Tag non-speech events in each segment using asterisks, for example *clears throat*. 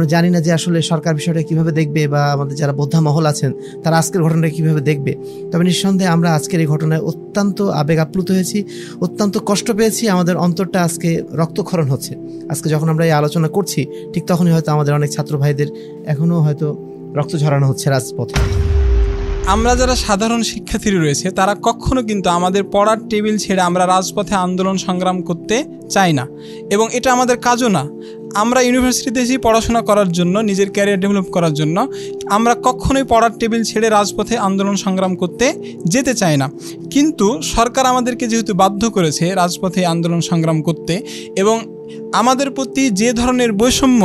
আমরা জানি না যে আসলে সরকার বিষয়টা কিভাবে দেখবে বা আমাদের যারা বোদ্ধা মহল আছেন তারা আজকের ঘটনাটা কিভাবে দেখবে তবে নিঃসন্দেহে আমরা আজকের এই ঘটনায় অত্যন্ত আবেগ আপ্লুত হয়েছি অত্যন্ত কষ্ট পেয়েছি আমাদের অন্তরটা আজকে রক্তক্ষরণ হচ্ছে আজকে যখন আমরা এই আলোচনা করছি ঠিক তখনই হয়তো আমাদের অনেক ছাত্র ভাইদের এখনও হয়তো রক্ত ঝরানো হচ্ছে রাজপথে আমরা যারা সাধারণ শিক্ষার্থী রয়েছে তারা কখনো কিন্তু আমাদের পড়ার টেবিল ছেড়ে আমরা রাজপথে আন্দোলন সংগ্রাম করতে চাই না এবং এটা আমাদের কাজও না আমরা ইউনিভার্সিটিতে এসেছি পড়াশোনা করার জন্য নিজের ক্যারিয়ার ডেভেলপ করার জন্য আমরা কখনোই পড়ার টেবিল ছেড়ে রাজপথে আন্দোলন সংগ্রাম করতে যেতে চাই না কিন্তু সরকার আমাদেরকে যেহেতু বাধ্য করেছে রাজপথে আন্দোলন সংগ্রাম করতে এবং আমাদের প্রতি যে ধরনের বৈষম্য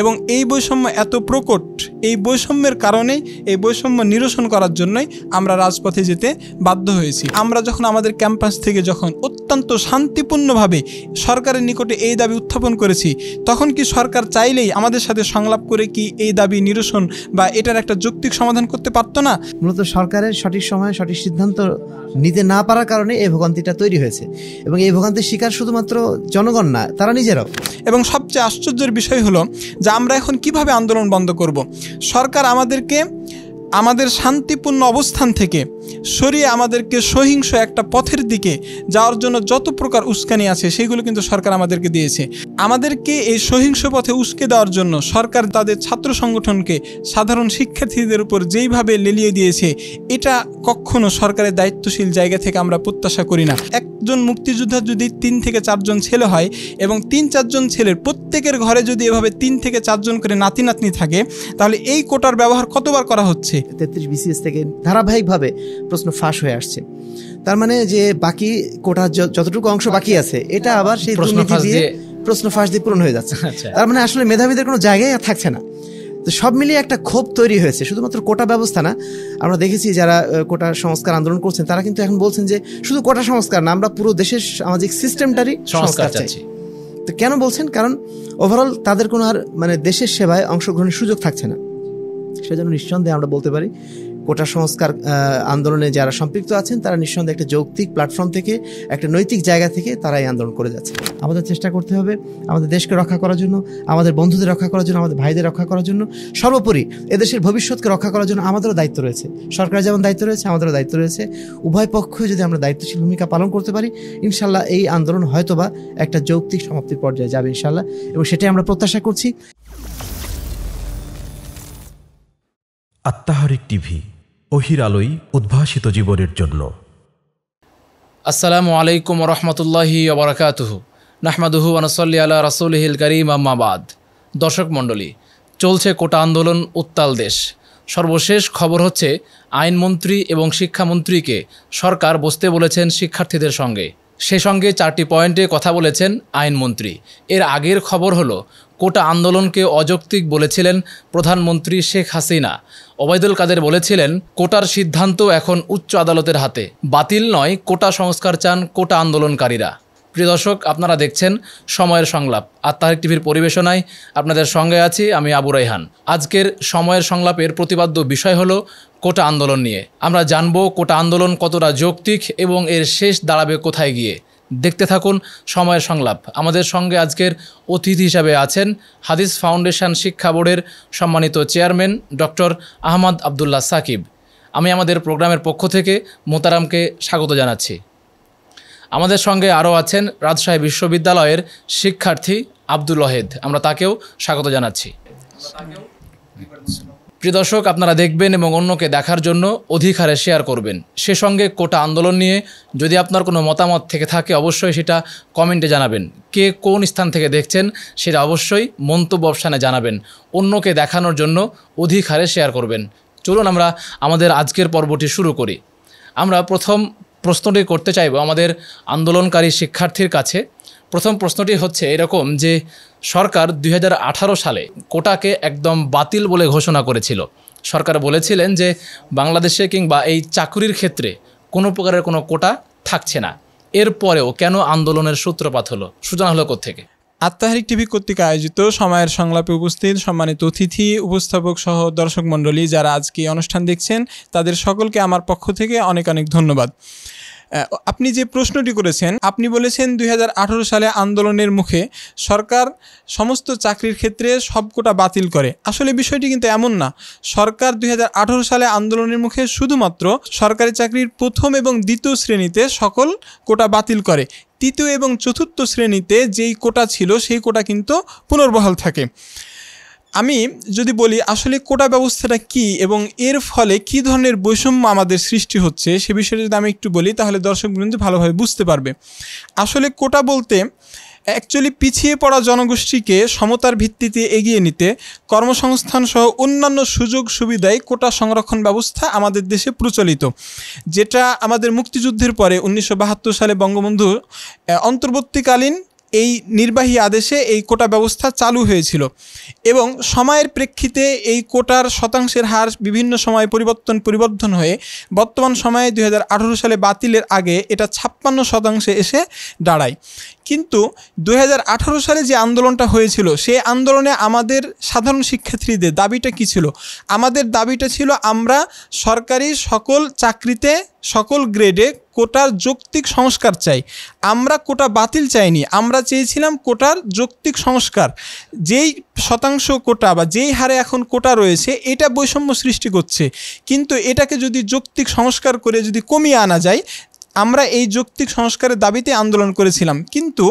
এবং এই বৈষম্য এত প্রকট এই বৈষম্যের কারণে এই বৈষম্য নিরসন করার জন্যই আমরা রাজপথে যেতে বাধ্য হয়েছি আমরা যখন আমাদের ক্যাম্পাস থেকে যখন অত্যন্ত শান্তিপূর্ণভাবে সরকারের নিকটে এই দাবি উত্থাপন করেছি তখন কি সরকার চাইলেই আমাদের সাথে সংলাপ করে কি এই দাবি নিরসন বা এটার একটা যৌক্তিক সমাধান করতে পারত না মূলত সরকারের সঠিক সময়ে সঠিক সিদ্ধান্ত নিতে না পারার কারণে এই ভোগান্তিটা তৈরি হয়েছে এবং এই ভোগান্তির শিকার শুধুমাত্র জনগণ না তারা নিজেরাও এবং সবচেয়ে আশ্চর্যের বিষয় হলো যে আমরা এখন কিভাবে আন্দোলন বন্ধ করব। সরকার আমাদেরকে আমাদের শান্তিপূর্ণ অবস্থান থেকে সরিয়ে আমাদেরকে সহিংস একটা পথের দিকে যাওয়ার জন্য যত প্রকার উস্কানি আছে সেগুলো কিন্তু সরকার আমাদেরকে দিয়েছে আমাদেরকে এই সহিংস পথে উস্কে দেওয়ার জন্য সরকার তাদের ছাত্র সংগঠনকে সাধারণ শিক্ষার্থীদের উপর যেইভাবে লেলিয়ে দিয়েছে এটা কখনো সরকারের দায়িত্বশীল জায়গা থেকে আমরা প্রত্যাশা করি না একজন মুক্তিযোদ্ধা যদি তিন থেকে চারজন ছেলে হয় এবং তিন চারজন ছেলের প্রত্যেকের ঘরে যদি এভাবে তিন থেকে চারজন করে নাতি নাতনি থাকে তাহলে এই কোটার ব্যবহার কতবার করা হচ্ছে তেত্রিশ বিসিএস থেকে ধারাবাহিকভাবে প্রশ্ন ফাঁস হয়ে আসছে তার মানে যে বাকি কোটা যতটুকু অংশ বাকি আছে এটা আবার সেই দিয়ে প্রশ্ন ফাঁস দিয়ে পূরণ হয়ে যাচ্ছে আচ্ছা। তার মানে আসলে মেধাবীদের কোনো জায়গায় থাকছে না তো সব মিলিয়ে একটা ক্ষোভ তৈরি হয়েছে শুধুমাত্র কোটা ব্যবস্থা না আমরা দেখেছি যারা কোটা সংস্কার আন্দোলন করছেন তারা কিন্তু এখন বলছেন যে শুধু কোটা সংস্কার না আমরা পুরো দেশের সামাজিক সিস্টেমটারই সংস্কার চাইছি তো কেন বলছেন কারণ ওভারঅল তাদের কোনো আর মানে দেশের সেবায় অংশগ্রহণের সুযোগ থাকছে না সেজন্য নিঃসন্দেহে আমরা বলতে পারি কোটা সংস্কার আন্দোলনে যারা সম্পৃক্ত আছেন তারা নিঃসন্দেহে একটা যৌক্তিক প্ল্যাটফর্ম থেকে একটা নৈতিক জায়গা থেকে তারা এই আন্দোলন করে যাচ্ছে আমাদের চেষ্টা করতে হবে আমাদের দেশকে রক্ষা করার জন্য আমাদের বন্ধুদের রক্ষা করার জন্য আমাদের ভাইদের রক্ষা করার জন্য সর্বোপরি এদেশের ভবিষ্যৎকে রক্ষা করার জন্য আমাদেরও দায়িত্ব রয়েছে সরকার যেমন দায়িত্ব রয়েছে আমাদেরও দায়িত্ব রয়েছে উভয় পক্ষ যদি আমরা দায়িত্বশীল ভূমিকা পালন করতে পারি ইনশাল্লাহ এই আন্দোলন হয়তোবা একটা যৌক্তিক সমাপ্তির পর্যায়ে যাবে ইনশাল্লাহ এবং সেটাই আমরা প্রত্যাশা করছি আত্মাহারিক টিভি অহির আলোয় উদ্ভাসিত জীবনের জন্য আসসালামু আলাইকুম রহমতুল্লাহি ওবরাকাতুহু নাহমাদুহু আনসল্লি আলা রাসুলহিল করিম আম্মাবাদ দর্শক মণ্ডলী চলছে কোটা আন্দোলন উত্তাল দেশ সর্বশেষ খবর হচ্ছে আইনমন্ত্রী এবং শিক্ষামন্ত্রীকে সরকার বসতে বলেছেন শিক্ষার্থীদের সঙ্গে সে সঙ্গে চারটি পয়েন্টে কথা বলেছেন আইনমন্ত্রী এর আগের খবর হলো কোটা আন্দোলনকে অযৌক্তিক বলেছিলেন প্রধানমন্ত্রী শেখ হাসিনা ওবায়দুল কাদের বলেছিলেন কোটার সিদ্ধান্ত এখন উচ্চ আদালতের হাতে বাতিল নয় কোটা সংস্কার চান কোটা আন্দোলনকারীরা প্রিয় দর্শক আপনারা দেখছেন সময়ের সংলাপ আত্মাহিক টিভির পরিবেশনায় আপনাদের সঙ্গে আছি আমি আবু রাইহান আজকের সময়ের সংলাপের প্রতিপাদ্য বিষয় হলো কোটা আন্দোলন নিয়ে আমরা জানব কোটা আন্দোলন কতটা যৌক্তিক এবং এর শেষ দাঁড়াবে কোথায় গিয়ে দেখতে থাকুন সময়ের সংলাপ আমাদের সঙ্গে আজকের অতিথি হিসাবে আছেন হাদিস ফাউন্ডেশন শিক্ষা বোর্ডের সম্মানিত চেয়ারম্যান ডক্টর আহমদ আবদুল্লাহ সাকিব আমি আমাদের প্রোগ্রামের পক্ষ থেকে মোতারামকে স্বাগত জানাচ্ছি আমাদের সঙ্গে আরও আছেন রাজশাহী বিশ্ববিদ্যালয়ের শিক্ষার্থী আব্দুল ওহেদ আমরা তাকেও স্বাগত জানাচ্ছি প্রিয় দর্শক আপনারা দেখবেন এবং অন্যকে দেখার জন্য অধিকারে শেয়ার করবেন সে সঙ্গে কোটা আন্দোলন নিয়ে যদি আপনার কোনো মতামত থেকে থাকে অবশ্যই সেটা কমেন্টে জানাবেন কে কোন স্থান থেকে দেখছেন সেটা অবশ্যই মন্তব্য অপশানে জানাবেন অন্যকে দেখানোর জন্য অধিকারে শেয়ার করবেন চলুন আমরা আমাদের আজকের পর্বটি শুরু করি আমরা প্রথম প্রশ্নটি করতে চাইব আমাদের আন্দোলনকারী শিক্ষার্থীর কাছে প্রথম প্রশ্নটি হচ্ছে এরকম যে সরকার দুই সালে কোটাকে একদম বাতিল বলে ঘোষণা করেছিল সরকার বলেছিলেন যে বাংলাদেশে কিংবা এই চাকুরির ক্ষেত্রে কোনো প্রকারের কোনো কোটা থাকছে না এরপরেও কেন আন্দোলনের সূত্রপাত হলো সূচনা হলো থেকে আত্মাহারিক টিভি কর্তৃক আয়োজিত সময়ের সংলাপে উপস্থিত সম্মানিত অতিথি উপস্থাপক সহ দর্শক মণ্ডলী যারা আজকে অনুষ্ঠান দেখছেন তাদের সকলকে আমার পক্ষ থেকে অনেক অনেক ধন্যবাদ আপনি যে প্রশ্নটি করেছেন আপনি বলেছেন দুই সালে আন্দোলনের মুখে সরকার সমস্ত চাকরির ক্ষেত্রে কোটা বাতিল করে আসলে বিষয়টি কিন্তু এমন না সরকার দুই সালে আন্দোলনের মুখে শুধুমাত্র সরকারি চাকরির প্রথম এবং দ্বিতীয় শ্রেণীতে সকল কোটা বাতিল করে তৃতীয় এবং চতুর্থ শ্রেণীতে যেই কোটা ছিল সেই কোটা কিন্তু পুনর্বহাল থাকে আমি যদি বলি আসলে কোটা ব্যবস্থাটা কি এবং এর ফলে কি ধরনের বৈষম্য আমাদের সৃষ্টি হচ্ছে সে বিষয়ে যদি আমি একটু বলি তাহলে দর্শক বৃন্দ ভালোভাবে বুঝতে পারবে আসলে কোটা বলতে অ্যাকচুয়ালি পিছিয়ে পড়া জনগোষ্ঠীকে সমতার ভিত্তিতে এগিয়ে নিতে কর্মসংস্থান সহ অন্যান্য সুযোগ সুবিধায় কোটা সংরক্ষণ ব্যবস্থা আমাদের দেশে প্রচলিত যেটা আমাদের মুক্তিযুদ্ধের পরে উনিশশো সালে বঙ্গবন্ধু অন্তর্বর্তীকালীন এই নির্বাহী আদেশে এই কোটা ব্যবস্থা চালু হয়েছিল এবং সময়ের প্রেক্ষিতে এই কোটার শতাংশের হার বিভিন্ন সময় পরিবর্তন পরিবর্তন হয়ে বর্তমান সময়ে দুই সালে বাতিলের আগে এটা ছাপ্পান্ন শতাংশে এসে দাঁড়ায় কিন্তু দু সালে যে আন্দোলনটা হয়েছিল সেই আন্দোলনে আমাদের সাধারণ শিক্ষার্থীদের দাবিটা কি ছিল আমাদের দাবিটা ছিল আমরা সরকারি সকল চাকরিতে সকল গ্রেডে কোটার যৌক্তিক সংস্কার চাই আমরা কোটা বাতিল চাইনি আমরা চেয়েছিলাম কোটার যৌক্তিক সংস্কার যেই শতাংশ কোটা বা যেই হারে এখন কোটা রয়েছে এটা বৈষম্য সৃষ্টি করছে কিন্তু এটাকে যদি যৌক্তিক সংস্কার করে যদি কমিয়ে আনা যায় আমরা এই যৌক্তিক সংস্কারের দাবিতে আন্দোলন করেছিলাম কিন্তু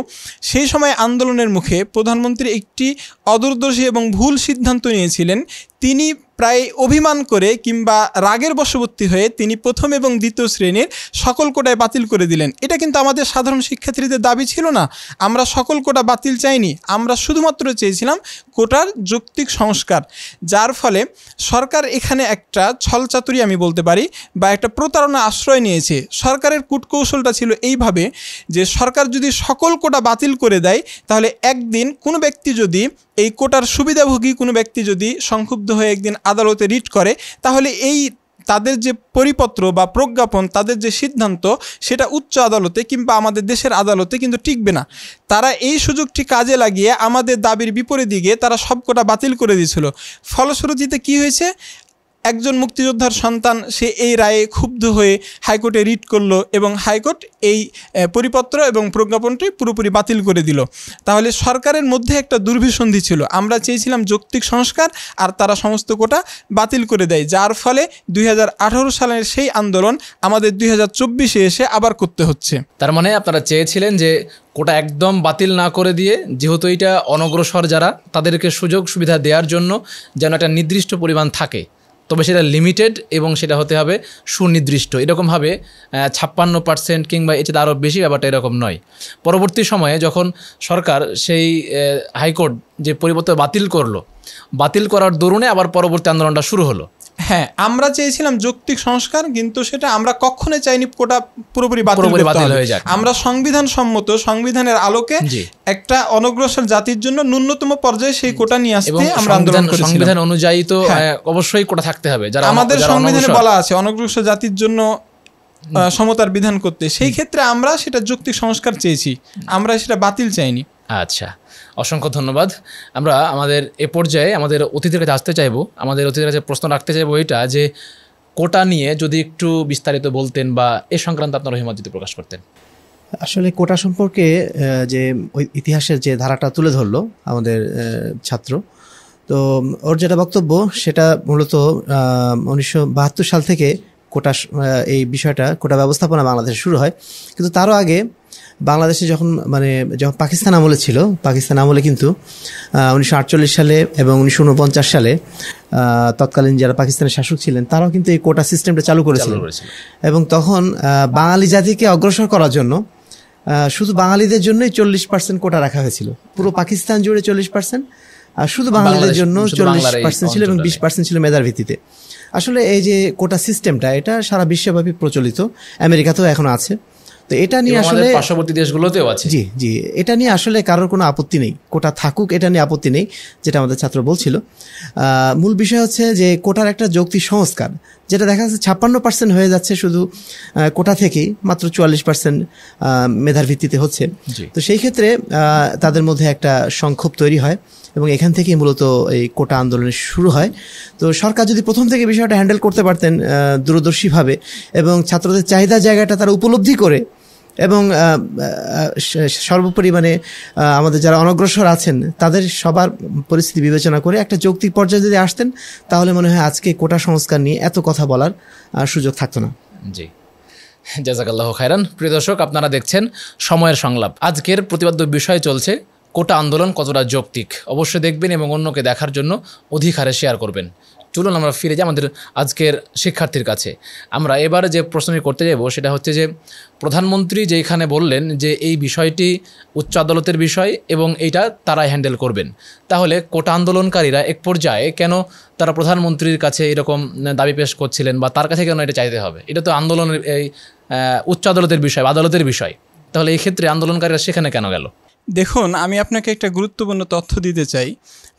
সেই সময় আন্দোলনের মুখে প্রধানমন্ত্রী একটি অদূরদর্শী এবং ভুল সিদ্ধান্ত নিয়েছিলেন তিনি প্রায় অভিমান করে কিংবা রাগের বশবর্তী হয়ে তিনি প্রথম এবং দ্বিতীয় শ্রেণীর সকল কোটায় বাতিল করে দিলেন এটা কিন্তু আমাদের সাধারণ শিক্ষার্থীদের দাবি ছিল না আমরা সকল কোটা বাতিল চাইনি আমরা শুধুমাত্র চেয়েছিলাম কোটার যৌক্তিক সংস্কার যার ফলে সরকার এখানে একটা ছলচাতুরি আমি বলতে পারি বা একটা প্রতারণা আশ্রয় নিয়েছে সরকারের কূটকৌশলটা ছিল এইভাবে যে সরকার যদি সকল কোটা বাতিল করে দেয় তাহলে একদিন কোনো ব্যক্তি যদি এই কোটার সুবিধাভোগী কোনো ব্যক্তি যদি সংক্ষুব্ধ হয়ে একদিন আদালতে রিট করে তাহলে এই তাদের যে পরিপত্র বা প্রজ্ঞাপন তাদের যে সিদ্ধান্ত সেটা উচ্চ আদালতে কিংবা আমাদের দেশের আদালতে কিন্তু টিকবে না তারা এই সুযোগটি কাজে লাগিয়ে আমাদের দাবির বিপরীত দিকে তারা সবকটা বাতিল করে দিয়েছিল ফলশ্রুতিতে কি হয়েছে একজন মুক্তিযোদ্ধার সন্তান সে এই রায়ে ক্ষুব্ধ হয়ে হাইকোর্টে রিট করলো এবং হাইকোর্ট এই পরিপত্র এবং প্রজ্ঞাপনটি পুরোপুরি বাতিল করে দিল তাহলে সরকারের মধ্যে একটা দুর্ভিসন্ধি ছিল আমরা চেয়েছিলাম যৌক্তিক সংস্কার আর তারা সমস্ত কোটা বাতিল করে দেয় যার ফলে দুই সালের সেই আন্দোলন আমাদের দুই হাজার এসে আবার করতে হচ্ছে তার মানে আপনারা চেয়েছিলেন যে কোটা একদম বাতিল না করে দিয়ে যেহেতু এটা অনগ্রসর যারা তাদেরকে সুযোগ সুবিধা দেওয়ার জন্য যেন একটা নির্দিষ্ট পরিমাণ থাকে তবে সেটা লিমিটেড এবং সেটা হতে হবে সুনির্দিষ্ট এরকমভাবে ছাপ্পান্ন পার্সেন্ট কিংবা এটি আরও বেশি ব্যাপারটা এরকম নয় পরবর্তী সময়ে যখন সরকার সেই হাইকোর্ট যে পরিবর্তন বাতিল করলো বাতিল করার দরুণে আবার পরবর্তী আন্দোলনটা শুরু হলো হ্যাঁ আমরা চেয়েছিলাম যৌক্তিক সংস্কার কিন্তু সেটা আমরা কখনো চাইনি কোটা পুরোপুরি বাতিল হয়ে আমরা সংবিধান সম্মত সংবিধানের আলোকে একটা অনগ্রসর জাতির জন্য ন্যূনতম পর্যায়ে সেই কোটা নিয়ে আসতে আমরা আন্দোলন করেছি সংবিধান অনুযায়ী তো হ্যাঁ। অবশ্যই কোটা থাকতে হবে যারা আমাদের সংবিধানে বলা আছে অনগ্রসর জাতির জন্য সমতার বিধান করতে সেই ক্ষেত্রে আমরা সেটা যৌক্তিক সংস্কার চেয়েছি আমরা সেটা বাতিল চাইনি আচ্ছা অসংখ্য ধন্যবাদ আমরা আমাদের এ পর্যায়ে আমাদের অতিথির কাছে আসতে চাইব আমাদের অতিথির কাছে প্রশ্ন রাখতে চাইবো এটা যে কোটা নিয়ে যদি একটু বিস্তারিত বলতেন বা এ সংক্রান্ত আপনার অভিমত যদি প্রকাশ করতেন আসলে কোটা সম্পর্কে যে ইতিহাসের যে ধারাটা তুলে ধরলো আমাদের ছাত্র তো ওর যেটা বক্তব্য সেটা মূলত উনিশশো সাল থেকে কোটা এই বিষয়টা কোটা ব্যবস্থাপনা বাংলাদেশে শুরু হয় কিন্তু তারও আগে বাংলাদেশে যখন মানে যখন পাকিস্তান আমলে ছিল পাকিস্তান আমলে কিন্তু উনিশশো আটচল্লিশ সালে এবং উনিশশো উনপঞ্চাশ সালে তৎকালীন যারা পাকিস্তানের শাসক ছিলেন তারাও কিন্তু এই কোটা সিস্টেমটা চালু করেছিলেন এবং তখন বাঙালি জাতিকে অগ্রসর করার জন্য শুধু বাঙালিদের জন্যই চল্লিশ পার্সেন্ট কোটা রাখা হয়েছিল পুরো পাকিস্তান জুড়ে চল্লিশ পার্সেন্ট আর শুধু বাঙালিদের জন্য চল্লিশ পার্সেন্ট ছিল এবং বিশ পার্সেন্ট ছিল মেধার ভিত্তিতে আসলে এই যে কোটা সিস্টেমটা এটা সারা বিশ্বব্যাপী প্রচলিত আমেরিকাতেও এখন আছে তো এটা নিয়ে আসলে পার্শ্ববর্তী দেশগুলোতেও আছে জি জি এটা নিয়ে আসলে কারোর কোনো আপত্তি নেই কোটা থাকুক এটা নিয়ে আপত্তি নেই যেটা আমাদের ছাত্র বলছিল মূল বিষয় হচ্ছে যে কোটার একটা যৌক্তিক সংস্কার যেটা দেখা যাচ্ছে ছাপ্পান্ন পার্সেন্ট হয়ে যাচ্ছে শুধু কোটা থেকেই মাত্র চুয়াল্লিশ পার্সেন্ট মেধার ভিত্তিতে হচ্ছে তো সেই ক্ষেত্রে তাদের মধ্যে একটা সংক্ষোভ তৈরি হয় এবং এখান থেকেই মূলত এই কোটা আন্দোলনের শুরু হয় তো সরকার যদি প্রথম থেকে বিষয়টা হ্যান্ডেল করতে পারতেন দূরদর্শীভাবে এবং ছাত্রদের চাহিদা জায়গাটা তারা উপলব্ধি করে এবং সর্বোপরি মানে আমাদের যারা অনগ্রসর আছেন তাদের সবার পরিস্থিতি বিবেচনা করে একটা যৌক্তিক পর্যায়ে যদি আসতেন তাহলে মনে হয় আজকে কোটা সংস্কার নিয়ে এত কথা বলার সুযোগ থাকতো না জি জাজাকাল্লাহ খায়রান প্রিয় দর্শক আপনারা দেখছেন সময়ের সংলাপ আজকের প্রতিবাদ্য বিষয় চলছে কোটা আন্দোলন কতটা যৌক্তিক অবশ্যই দেখবেন এবং অন্যকে দেখার জন্য অধিক হারে শেয়ার করবেন চলুন আমরা ফিরে যাই আমাদের আজকের শিক্ষার্থীর কাছে আমরা এবারে যে প্রশ্নটি করতে যাব সেটা হচ্ছে যে প্রধানমন্ত্রী যেইখানে বললেন যে এই বিষয়টি উচ্চ আদালতের বিষয় এবং এইটা তারাই হ্যান্ডেল করবেন তাহলে কোটা আন্দোলনকারীরা এক পর্যায়ে কেন তারা প্রধানমন্ত্রীর কাছে এরকম দাবি পেশ করছিলেন বা তার কাছে কেন এটা চাইতে হবে এটা তো আন্দোলনের এই উচ্চ আদালতের বিষয় আদালতের বিষয় তাহলে এই ক্ষেত্রে আন্দোলনকারীরা সেখানে কেন গেল দেখুন আমি আপনাকে একটা গুরুত্বপূর্ণ তথ্য দিতে চাই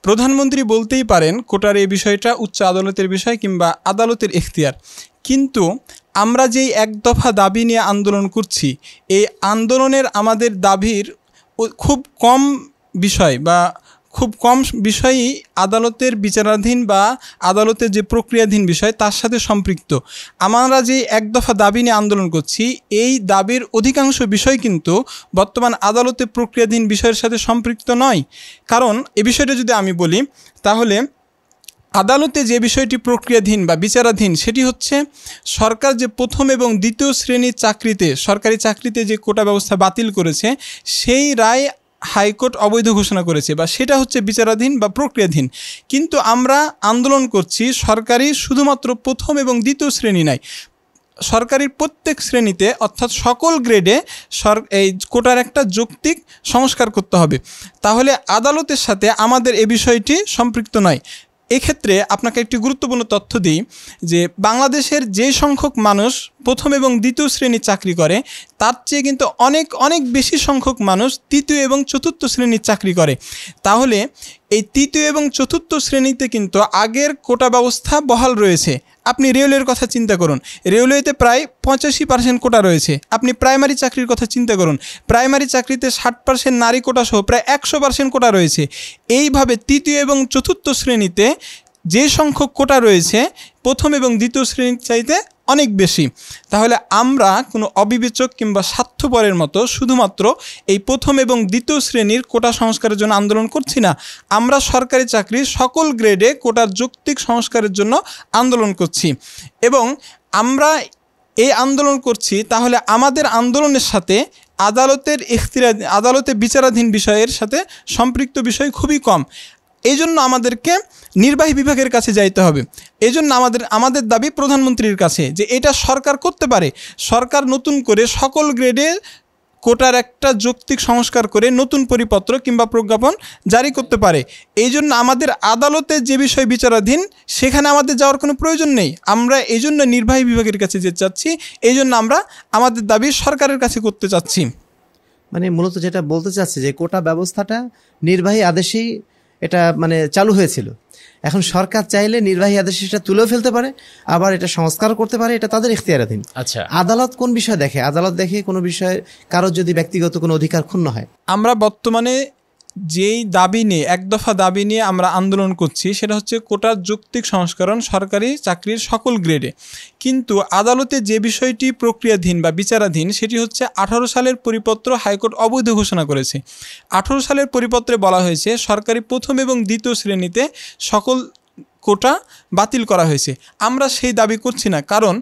প্রধানমন্ত্রী বলতেই পারেন কোটার এই বিষয়টা উচ্চ আদালতের বিষয় কিংবা আদালতের এখতিয়ার কিন্তু আমরা যেই এক দফা দাবি নিয়ে আন্দোলন করছি এই আন্দোলনের আমাদের দাবির খুব কম বিষয় বা খুব কম বিষয়ই আদালতের বিচারাধীন বা আদালতের যে প্রক্রিয়াধীন বিষয় তার সাথে সম্পৃক্ত আমরা যে এক দফা দাবি নিয়ে আন্দোলন করছি এই দাবির অধিকাংশ বিষয় কিন্তু বর্তমান আদালতে প্রক্রিয়াধীন বিষয়ের সাথে সম্পৃক্ত নয় কারণ এ বিষয়টা যদি আমি বলি তাহলে আদালতে যে বিষয়টি প্রক্রিয়াধীন বা বিচারাধীন সেটি হচ্ছে সরকার যে প্রথম এবং দ্বিতীয় শ্রেণীর চাকরিতে সরকারি চাকরিতে যে কোটা ব্যবস্থা বাতিল করেছে সেই রায় হাইকোর্ট অবৈধ ঘোষণা করেছে বা সেটা হচ্ছে বিচারাধীন বা প্রক্রিয়াধীন কিন্তু আমরা আন্দোলন করছি সরকারি শুধুমাত্র প্রথম এবং দ্বিতীয় শ্রেণী নাই সরকারি প্রত্যেক শ্রেণীতে অর্থাৎ সকল গ্রেডে সর এই কোটার একটা যৌক্তিক সংস্কার করতে হবে তাহলে আদালতের সাথে আমাদের এ বিষয়টি সম্পৃক্ত নয় এক্ষেত্রে আপনাকে একটি গুরুত্বপূর্ণ তথ্য দিই যে বাংলাদেশের যে সংখ্যক মানুষ প্রথম এবং দ্বিতীয় শ্রেণীর চাকরি করে তার চেয়ে কিন্তু অনেক অনেক বেশি সংখ্যক মানুষ তৃতীয় এবং চতুর্থ শ্রেণীর চাকরি করে তাহলে এই তৃতীয় এবং চতুর্থ শ্রেণীতে কিন্তু আগের কোটা ব্যবস্থা বহাল রয়েছে আপনি রেলওয়ের কথা চিন্তা করুন রেলওয়েতে প্রায় পঁচাশি পার্সেন্ট কোটা রয়েছে আপনি প্রাইমারি চাকরির কথা চিন্তা করুন প্রাইমারি চাকরিতে ষাট পার্সেন্ট নারী কোটা সহ প্রায় একশো পার্সেন্ট কোটা রয়েছে এইভাবে তৃতীয় এবং চতুর্থ শ্রেণীতে যে সংখ্যক কোটা রয়েছে প্রথম এবং দ্বিতীয় শ্রেণীর চাইতে অনেক বেশি তাহলে আমরা কোনো অবিবেচক কিংবা স্বার্থপরের মতো শুধুমাত্র এই প্রথম এবং দ্বিতীয় শ্রেণীর কোটা সংস্কারের জন্য আন্দোলন করছি না আমরা সরকারি চাকরির সকল গ্রেডে কোটার যৌক্তিক সংস্কারের জন্য আন্দোলন করছি এবং আমরা এই আন্দোলন করছি তাহলে আমাদের আন্দোলনের সাথে আদালতের ইখতিরা আদালতে বিচারাধীন বিষয়ের সাথে সম্পৃক্ত বিষয় খুবই কম এই জন্য আমাদেরকে নির্বাহী বিভাগের কাছে যাইতে হবে এই জন্য আমাদের আমাদের দাবি প্রধানমন্ত্রীর কাছে যে এটা সরকার করতে পারে সরকার নতুন করে সকল গ্রেডে কোটার একটা যৌক্তিক সংস্কার করে নতুন পরিপত্র কিংবা প্রজ্ঞাপন জারি করতে পারে এই জন্য আমাদের আদালতে যে বিষয় বিচারাধীন সেখানে আমাদের যাওয়ার কোনো প্রয়োজন নেই আমরা এই জন্য নির্বাহী বিভাগের কাছে যেতে চাচ্ছি এই জন্য আমরা আমাদের দাবি সরকারের কাছে করতে চাচ্ছি মানে মূলত যেটা বলতে চাচ্ছি যে কোটা ব্যবস্থাটা নির্বাহী আদেশেই এটা মানে চালু হয়েছিল এখন সরকার চাইলে নির্বাহী আদেশে সেটা তুলেও ফেলতে পারে আবার এটা সংস্কার করতে পারে এটা তাদের এখতিয়ারাধীন আচ্ছা আদালত কোন বিষয় দেখে আদালত দেখে কোনো বিষয়ে কারোর যদি ব্যক্তিগত কোনো অধিকার ক্ষুণ্ণ হয় আমরা বর্তমানে যেই দাবি নিয়ে এক দফা দাবি নিয়ে আমরা আন্দোলন করছি সেটা হচ্ছে কোটার যৌক্তিক সংস্করণ সরকারি চাকরির সকল গ্রেডে কিন্তু আদালতে যে বিষয়টি প্রক্রিয়াধীন বা বিচারাধীন সেটি হচ্ছে আঠারো সালের পরিপত্র হাইকোর্ট অবৈধ ঘোষণা করেছে আঠারো সালের পরিপত্রে বলা হয়েছে সরকারি প্রথম এবং দ্বিতীয় শ্রেণীতে সকল কোটা বাতিল করা হয়েছে আমরা সেই দাবি করছি না কারণ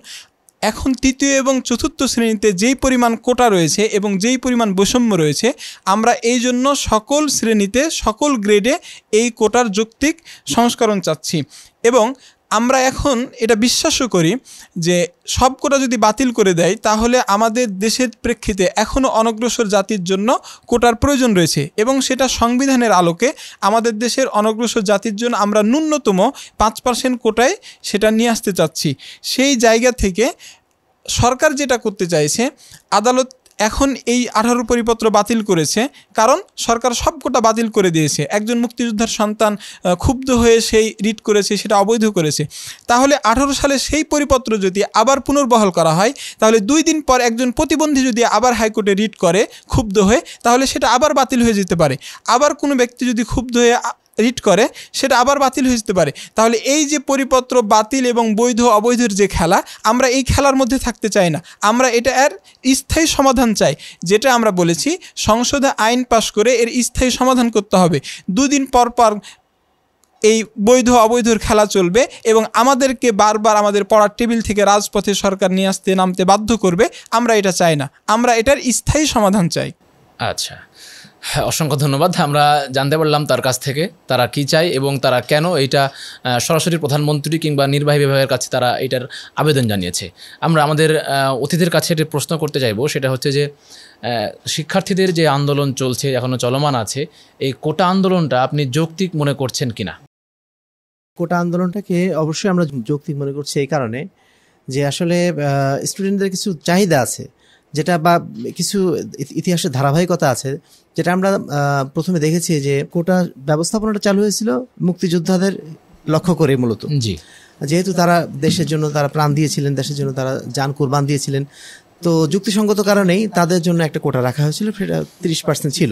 এখন তৃতীয় এবং চতুর্থ শ্রেণীতে যেই পরিমাণ কোটা রয়েছে এবং যেই পরিমাণ বৈষম্য রয়েছে আমরা এই জন্য সকল শ্রেণীতে সকল গ্রেডে এই কোটার যৌক্তিক সংস্করণ চাচ্ছি এবং আমরা এখন এটা বিশ্বাসও করি যে সবকটা যদি বাতিল করে দেয় তাহলে আমাদের দেশের প্রেক্ষিতে এখনও অনগ্রসর জাতির জন্য কোটার প্রয়োজন রয়েছে এবং সেটা সংবিধানের আলোকে আমাদের দেশের অনগ্রসর জাতির জন্য আমরা ন্যূনতম পাঁচ পার্সেন্ট কোটায় সেটা নিয়ে আসতে চাচ্ছি সেই জায়গা থেকে সরকার যেটা করতে চাইছে আদালত এখন এই আঠারো পরিপত্র বাতিল করেছে কারণ সরকার সবকটা বাতিল করে দিয়েছে একজন মুক্তিযোদ্ধার সন্তান ক্ষুব্ধ হয়ে সেই রিট করেছে সেটা অবৈধ করেছে তাহলে আঠারো সালে সেই পরিপত্র যদি আবার পুনর্বহাল করা হয় তাহলে দুই দিন পর একজন প্রতিবন্ধী যদি আবার হাইকোর্টে রিট করে ক্ষুব্ধ হয়ে তাহলে সেটা আবার বাতিল হয়ে যেতে পারে আবার কোনো ব্যক্তি যদি ক্ষুব্ধ হয়ে রিট করে সেটা আবার বাতিল হয়ে যেতে পারে তাহলে এই যে পরিপত্র বাতিল এবং বৈধ অবৈধের যে খেলা আমরা এই খেলার মধ্যে থাকতে চাই না আমরা এটা এর স্থায়ী সমাধান চাই যেটা আমরা বলেছি সংসদে আইন পাশ করে এর স্থায়ী সমাধান করতে হবে দুদিন পর পর এই বৈধ অবৈধর খেলা চলবে এবং আমাদেরকে বারবার আমাদের পড়ার টেবিল থেকে রাজপথে সরকার নিয়ে আসতে নামতে বাধ্য করবে আমরা এটা চাই না আমরা এটার স্থায়ী সমাধান চাই আচ্ছা হ্যাঁ, অসংখ্য ধন্যবাদ আমরা জানতে পারলাম তার কাছ থেকে তারা কি চায় এবং তারা কেন এইটা সরাসরি প্রধানমন্ত্রী কিংবা নির্বাহী বিভাগের কাছে তারা এটার আবেদন জানিয়েছে আমরা আমাদের অতিথির কাছে এটি প্রশ্ন করতে চাইব সেটা হচ্ছে যে শিক্ষার্থীদের যে আন্দোলন চলছে এখনও চলমান আছে এই কোটা আন্দোলনটা আপনি যৌক্তিক মনে করছেন কি না কোটা আন্দোলনটাকে অবশ্যই আমরা যৌক্তিক মনে করছি এই কারণে যে আসলে স্টুডেন্টদের কিছু চাহিদা আছে যেটা বা কিছু ইতিহাসের ধারাবাহিকতা আছে যেটা আমরা প্রথমে দেখেছি যে কোটা ব্যবস্থাপনাটা চালু হয়েছিল মুক্তিযোদ্ধাদের লক্ষ্য করে মূলত জি যেহেতু তারা দেশের জন্য তারা প্রাণ দিয়েছিলেন দেশের জন্য তারা যান কোরবান দিয়েছিলেন তো যুক্তিসঙ্গত কারণেই তাদের জন্য একটা কোটা রাখা হয়েছিল সেটা তিরিশ পার্সেন্ট ছিল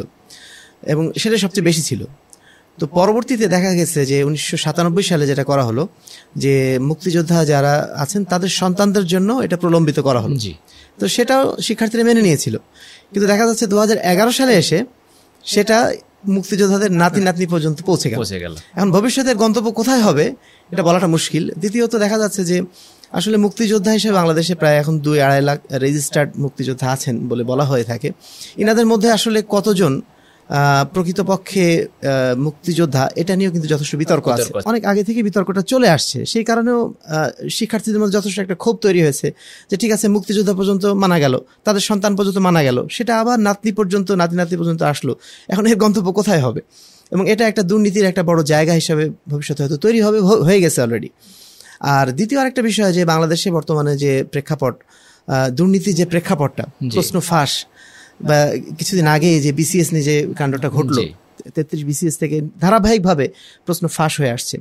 এবং সেটা সবচেয়ে বেশি ছিল তো পরবর্তীতে দেখা গেছে যে উনিশশো সালে যেটা করা হলো যে মুক্তিযোদ্ধা যারা আছেন তাদের সন্তানদের জন্য এটা প্রলম্বিত করা হলো জি তো সেটাও শিক্ষার্থীরা মেনে নিয়েছিল কিন্তু দেখা যাচ্ছে দু সালে এসে সেটা মুক্তিযোদ্ধাদের নাতি নাতনি পর্যন্ত পৌঁছে গেল পৌঁছে গেল এখন ভবিষ্যতের গন্তব্য কোথায় হবে এটা বলাটা মুশকিল দ্বিতীয়ত দেখা যাচ্ছে যে আসলে মুক্তিযোদ্ধা হিসেবে বাংলাদেশে প্রায় এখন দুই আড়াই লাখ রেজিস্টার্ড মুক্তিযোদ্ধা আছেন বলে বলা হয়ে থাকে ইনাদের মধ্যে আসলে কতজন প্রকৃতপক্ষে মুক্তিযোদ্ধা এটা নিয়েও কিন্তু যথেষ্ট বিতর্ক আছে অনেক আগে থেকে বিতর্কটা চলে আসছে সেই কারণেও শিক্ষার্থীদের মধ্যে যথেষ্ট একটা ক্ষোভ তৈরি হয়েছে যে ঠিক আছে মুক্তিযোদ্ধা পর্যন্ত মানা গেল তাদের সন্তান পর্যন্ত মানা গেল সেটা আবার নাতনি পর্যন্ত নাতি নাতি পর্যন্ত আসলো এখন এর গন্তব্য কোথায় হবে এবং এটা একটা দুর্নীতির একটা বড় জায়গা হিসাবে ভবিষ্যতে হয়তো তৈরি হবে হয়ে গেছে অলরেডি আর দ্বিতীয় আরেকটা বিষয় যে বাংলাদেশে বর্তমানে যে প্রেক্ষাপট দুর্নীতি যে প্রেক্ষাপটটা প্রশ্ন ফাঁস বা কিছুদিন আগে যে বিসিএস নিয়ে যে কাণ্ডটা ঘটলো তেত্রিশ বিসিএস থেকে ধারাবাহিকভাবে প্রশ্ন ফাঁস হয়ে আসছে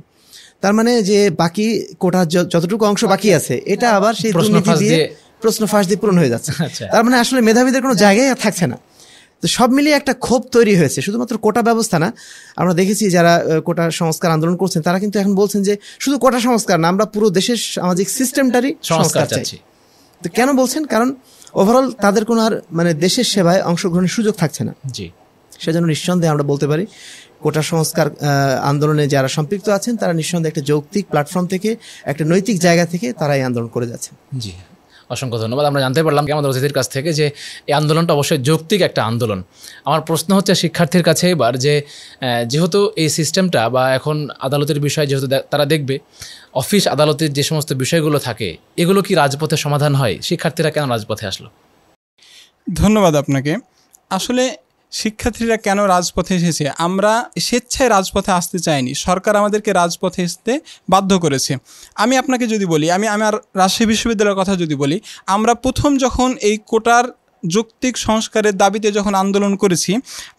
তার মানে যে বাকি কোটা যতটুকু অংশ বাকি আছে এটা আবার সেই দুর্নীতি দিয়ে প্রশ্ন ফাঁস দিয়ে পূরণ হয়ে যাচ্ছে আচ্ছা। তার মানে আসলে মেধাবীদের কোনো জায়গায় থাকছে না তো সব মিলিয়ে একটা ক্ষোভ তৈরি হয়েছে শুধুমাত্র কোটা ব্যবস্থা না আমরা দেখেছি যারা কোটা সংস্কার আন্দোলন করছেন তারা কিন্তু এখন বলছেন যে শুধু কোটা সংস্কার না আমরা পুরো দেশের সামাজিক সিস্টেমটারই সংস্কার চাই তো কেন বলছেন কারণ ওভারঅল তাদের কোনো আর মানে দেশের সেবায় অংশগ্রহণের সুযোগ থাকছে না জি সেজন্য নিঃসন্দেহে আমরা বলতে পারি কোটা সংস্কার আন্দোলনে যারা সম্পৃক্ত আছেন তারা নিঃসন্দেহে একটা যৌক্তিক প্ল্যাটফর্ম থেকে একটা নৈতিক জায়গা থেকে তারা এই আন্দোলন করে যাচ্ছেন জি অসংখ্য ধন্যবাদ আমরা জানতে পারলাম আমাদের অতিথির কাছ থেকে যে এই আন্দোলনটা অবশ্যই যৌক্তিক একটা আন্দোলন আমার প্রশ্ন হচ্ছে শিক্ষার্থীর কাছে এবার যে যেহেতু এই সিস্টেমটা বা এখন আদালতের বিষয় যেহেতু তারা দেখবে অফিস আদালতের যে সমস্ত বিষয়গুলো থাকে এগুলো কি রাজপথে সমাধান হয় শিক্ষার্থীরা কেন রাজপথে আসলো ধন্যবাদ আপনাকে আসলে শিক্ষার্থীরা কেন রাজপথে এসেছে আমরা স্বেচ্ছায় রাজপথে আসতে চাইনি সরকার আমাদেরকে রাজপথে আসতে বাধ্য করেছে আমি আপনাকে যদি বলি আমি আমার রাজশাহী বিশ্ববিদ্যালয়ের কথা যদি বলি আমরা প্রথম যখন এই কোটার যৌক্তিক সংস্কারের দাবিতে যখন আন্দোলন করেছি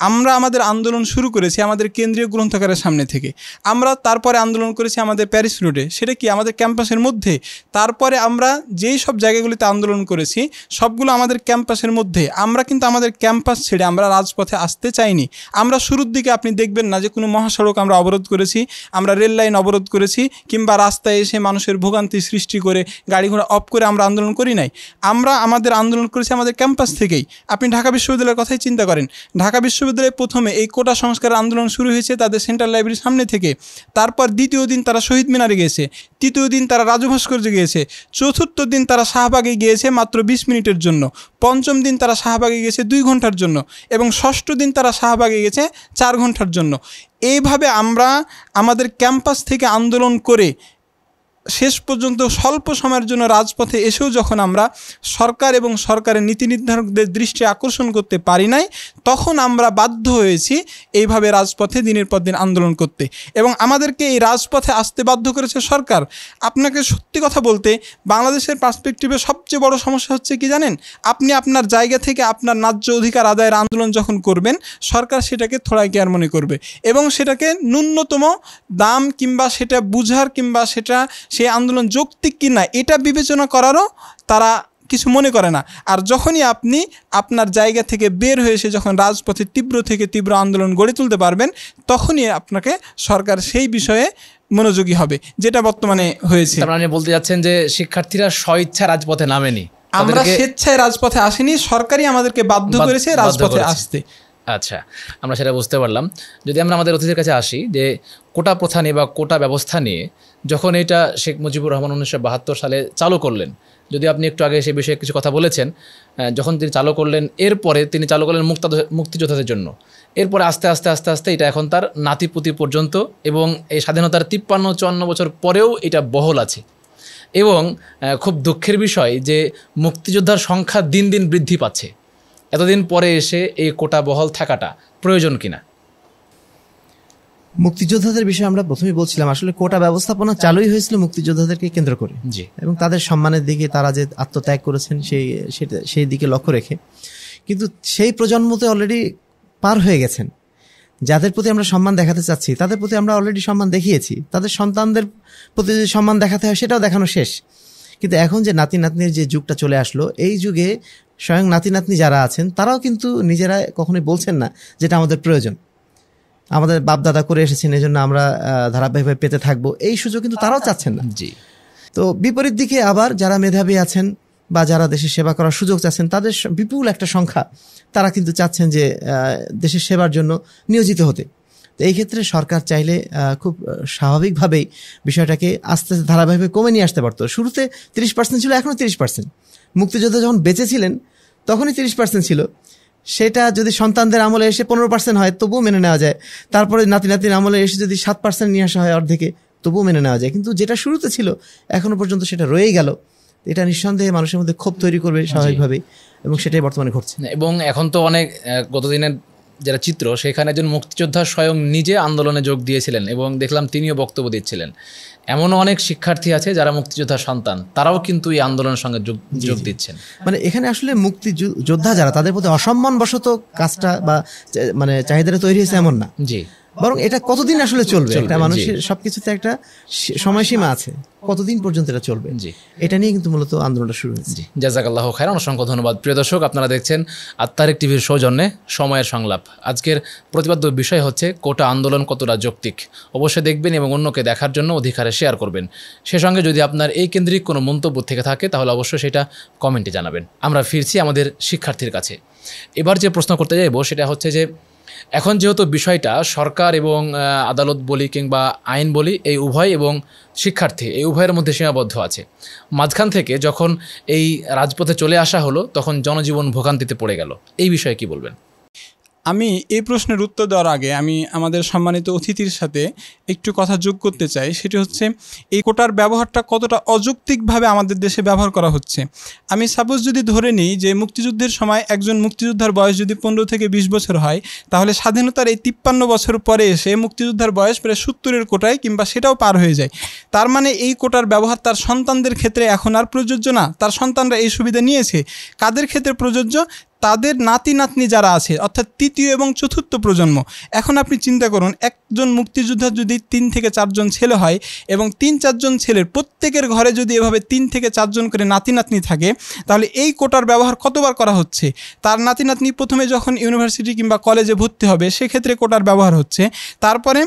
আমরা আমাদের আন্দোলন শুরু করেছি আমাদের কেন্দ্রীয় গ্রন্থাগারের সামনে থেকে আমরা তারপরে আন্দোলন করেছি আমাদের প্যারিস রোডে সেটা কি আমাদের ক্যাম্পাসের মধ্যে তারপরে আমরা যেই সব জায়গাগুলিতে আন্দোলন করেছি সবগুলো আমাদের ক্যাম্পাসের মধ্যে আমরা কিন্তু আমাদের ক্যাম্পাস ছেড়ে আমরা রাজপথে আসতে চাইনি আমরা শুরুর দিকে আপনি দেখবেন না যে কোনো মহাসড়ক আমরা অবরোধ করেছি আমরা রেল লাইন অবরোধ করেছি কিংবা রাস্তায় এসে মানুষের ভোগান্তি সৃষ্টি করে গাড়ি ঘোড়া অফ করে আমরা আন্দোলন করি নাই আমরা আমাদের আন্দোলন করেছি আমাদের ক্যাম্পাস থেকেই আপনি ঢাকা বিশ্ববিদ্যালয়ের কথাই চিন্তা করেন ঢাকা বিশ্ববিদ্যালয়ে প্রথমে এই কোটা সংস্কার আন্দোলন শুরু হয়েছে তাদের সেন্ট্রাল লাইব্রেরির সামনে থেকে তারপর দ্বিতীয় দিন তারা শহীদ মিনারে গিয়েছে তৃতীয় দিন তারা রাজু ভাস্কর্যে গিয়েছে চতুর্থ দিন তারা শাহবাগে গিয়েছে মাত্র বিশ মিনিটের জন্য পঞ্চম দিন তারা শাহবাগে গেছে দুই ঘন্টার জন্য এবং ষষ্ঠ দিন তারা শাহবাগে গেছে চার ঘন্টার জন্য এইভাবে আমরা আমাদের ক্যাম্পাস থেকে আন্দোলন করে শেষ পর্যন্ত স্বল্প সময়ের জন্য রাজপথে এসেও যখন আমরা সরকার এবং সরকারের নীতি নির্ধারকদের দৃষ্টি আকর্ষণ করতে পারি নাই তখন আমরা বাধ্য হয়েছি এইভাবে রাজপথে দিনের পর দিন আন্দোলন করতে এবং আমাদেরকে এই রাজপথে আসতে বাধ্য করেছে সরকার আপনাকে সত্যি কথা বলতে বাংলাদেশের পার্সপেক্টিভে সবচেয়ে বড় সমস্যা হচ্ছে কি জানেন আপনি আপনার জায়গা থেকে আপনার ন্যায্য অধিকার আদায়ের আন্দোলন যখন করবেন সরকার সেটাকে থোড়ায় কেয়ার মনে করবে এবং সেটাকে ন্যূনতম দাম কিংবা সেটা বুঝার কিংবা সেটা সেই আন্দোলন যৌক্তিক কি না এটা বিবেচনা করারও তারা কিছু মনে করে না আর যখনই আপনি আপনার জায়গা থেকে বের হয়ে এসে যখন রাজপথে তীব্র থেকে তীব্র আন্দোলন গড়ে তুলতে পারবেন তখনই আপনাকে সরকার সেই বিষয়ে মনোযোগী হবে যেটা বর্তমানে হয়েছে আপনি মানে বলতে যাচ্ছেন যে শিক্ষার্থীরা স্বইচ্ছা রাজপথে নামেনি আমরা স্বেচ্ছায় রাজপথে আসিনি সরকারই আমাদেরকে বাধ্য করেছে রাজপথে আসতে আচ্ছা আমরা সেটা বুঝতে পারলাম যদি আমরা আমাদের অতিথির কাছে আসি যে কোটা প্রথা নিয়ে বা কোটা ব্যবস্থা নিয়ে যখন এটা শেখ মুজিবুর রহমান উনিশশো বাহাত্তর সালে চালু করলেন যদি আপনি একটু আগে সে বিষয়ে কিছু কথা বলেছেন যখন তিনি চালু করলেন এরপরে তিনি চালু করলেন মুক্তা মুক্তিযোদ্ধাদের জন্য এরপরে আস্তে আস্তে আস্তে আস্তে এটা এখন তার নাতিপুতি পর্যন্ত এবং এই স্বাধীনতার তিপ্পান্ন চুয়ান্ন বছর পরেও এটা বহল আছে এবং খুব দুঃখের বিষয় যে মুক্তিযোদ্ধার সংখ্যা দিন দিন বৃদ্ধি পাচ্ছে এতদিন পরে এসে এই কোটা বহল থাকাটা প্রয়োজন কিনা মুক্তিযোদ্ধাদের বিষয়ে আমরা প্রথমে বলছিলাম আসলে কোটা ব্যবস্থাপনা চালুই হয়েছিল মুক্তিযোদ্ধাদেরকে কেন্দ্র করে জি এবং তাদের সম্মানের দিকে তারা যে আত্মত্যাগ করেছেন সেই সেটা সেই দিকে লক্ষ্য রেখে কিন্তু সেই প্রজন্মতে অলরেডি পার হয়ে গেছেন যাদের প্রতি আমরা সম্মান দেখাতে চাচ্ছি তাদের প্রতি আমরা অলরেডি সম্মান দেখিয়েছি তাদের সন্তানদের প্রতি যদি সম্মান দেখাতে হয় সেটাও দেখানো শেষ কিন্তু এখন যে নাতি নাতনির যে যুগটা চলে আসলো এই যুগে স্বয়ং নাতি নাতনি যারা আছেন তারাও কিন্তু নিজেরা কখনোই বলছেন না যেটা আমাদের প্রয়োজন আমাদের বাপ দাদা করে এসেছেন এই জন্য আমরা ধারাবাহিকভাবে পেতে থাকবো এই সুযোগ কিন্তু তারাও চাচ্ছেন না জি তো বিপরীত দিকে আবার যারা মেধাবী আছেন বা যারা দেশের সেবা করার সুযোগ চাচ্ছেন তাদের বিপুল একটা সংখ্যা তারা কিন্তু চাচ্ছেন যে দেশের সেবার জন্য নিয়োজিত হতে তো এই ক্ষেত্রে সরকার চাইলে খুব স্বাভাবিকভাবেই বিষয়টাকে আস্তে আস্তে ধারাবাহিকভাবে কমে নিয়ে আসতে পারতো শুরুতে তিরিশ পার্সেন্ট ছিল এখনও তিরিশ পার্সেন্ট মুক্তিযোদ্ধা যখন বেঁচে ছিলেন তখনই তিরিশ পার্সেন্ট ছিল সেটা যদি সন্তানদের আমলে এসে পনেরো পার্সেন্ট হয় তবুও মেনে নেওয়া যায় তারপরে নাতি নাতির আমলে এসে যদি সাত পার্সেন্ট নিয়ে আসা হয় অর্ধেকে তবুও মেনে নেওয়া যায় কিন্তু যেটা শুরুতে ছিল এখনও পর্যন্ত সেটা রয়েই গেল এটা নিঃসন্দেহে মানুষের মধ্যে ক্ষোভ তৈরি করবে স্বাভাবিকভাবেই এবং সেটাই বর্তমানে ঘটছে এবং এখন তো অনেক গতদিনের যারা চিত্র সেখানে একজন মুক্তিযোদ্ধা স্বয়ং নিজে আন্দোলনে যোগ দিয়েছিলেন এবং দেখলাম তিনিও বক্তব্য দিচ্ছিলেন এমনও অনেক শিক্ষার্থী আছে যারা মুক্তিযোদ্ধা সন্তান তারাও কিন্তু এই আন্দোলনের সঙ্গে যোগ দিচ্ছেন মানে এখানে আসলে মুক্তিযোদ্ধা যারা তাদের প্রতি অসম্মানবশত কাজটা বা মানে চাহিদাটা তৈরি হয়েছে এমন না জি বরং এটা কতদিন আসলে চলবে একটা মানুষের সবকিছুতে একটা সময়সীমা আছে কতদিন পর্যন্ত এটা চলবে এটা নিয়ে কিন্তু মূলত আন্দোলনটা শুরু হয়েছে জাজাকাল্লাহ খায়ের অসংখ্য ধন্যবাদ প্রিয় দর্শক আপনারা দেখছেন আত্মারেক টিভির সৌজন্যে সময়ের সংলাপ আজকের প্রতিবাদ্য বিষয় হচ্ছে কোটা আন্দোলন কতটা যৌক্তিক অবশ্যই দেখবেন এবং অন্যকে দেখার জন্য অধিকারে শেয়ার করবেন সে সঙ্গে যদি আপনার এই কেন্দ্রিক কোনো মন্তব্য থেকে থাকে তাহলে অবশ্যই সেটা কমেন্টে জানাবেন আমরা ফিরছি আমাদের শিক্ষার্থীর কাছে এবার যে প্রশ্ন করতে যাইব সেটা হচ্ছে যে এখন যেহেতু বিষয়টা সরকার এবং আদালত বলি কিংবা আইন বলি এই উভয় এবং শিক্ষার্থী এই উভয়ের মধ্যে সীমাবদ্ধ আছে মাঝখান থেকে যখন এই রাজপথে চলে আসা হলো তখন জনজীবন ভোগান্তিতে পড়ে গেল এই বিষয়ে কি বলবেন আমি এই প্রশ্নের উত্তর দেওয়ার আগে আমি আমাদের সম্মানিত অতিথির সাথে একটু কথা যোগ করতে চাই সেটি হচ্ছে এই কোটার ব্যবহারটা কতটা অযৌক্তিকভাবে আমাদের দেশে ব্যবহার করা হচ্ছে আমি সাপোজ যদি ধরে নিই যে মুক্তিযুদ্ধের সময় একজন মুক্তিযোদ্ধার বয়স যদি পনেরো থেকে বিশ বছর হয় তাহলে স্বাধীনতার এই তিপ্পান্ন বছর পরে এসে মুক্তিযোদ্ধার বয়স প্রায় সত্তরের কোটায় কিংবা সেটাও পার হয়ে যায় তার মানে এই কোটার ব্যবহার তার সন্তানদের ক্ষেত্রে এখন আর প্রযোজ্য না তার সন্তানরা এই সুবিধা নিয়েছে কাদের ক্ষেত্রে প্রযোজ্য তাদের নাতি নাতনি যারা আছে অর্থাৎ তৃতীয় এবং চতুর্থ প্রজন্ম এখন আপনি চিন্তা করুন একজন মুক্তিযোদ্ধার যদি তিন থেকে চারজন ছেলে হয় এবং তিন চারজন ছেলের প্রত্যেকের ঘরে যদি এভাবে তিন থেকে চারজন করে নাতি নাতনি থাকে তাহলে এই কোটার ব্যবহার কতবার করা হচ্ছে তার নাতি নাতনি প্রথমে যখন ইউনিভার্সিটি কিংবা কলেজে ভর্তি হবে সেক্ষেত্রে কোটার ব্যবহার হচ্ছে তারপরে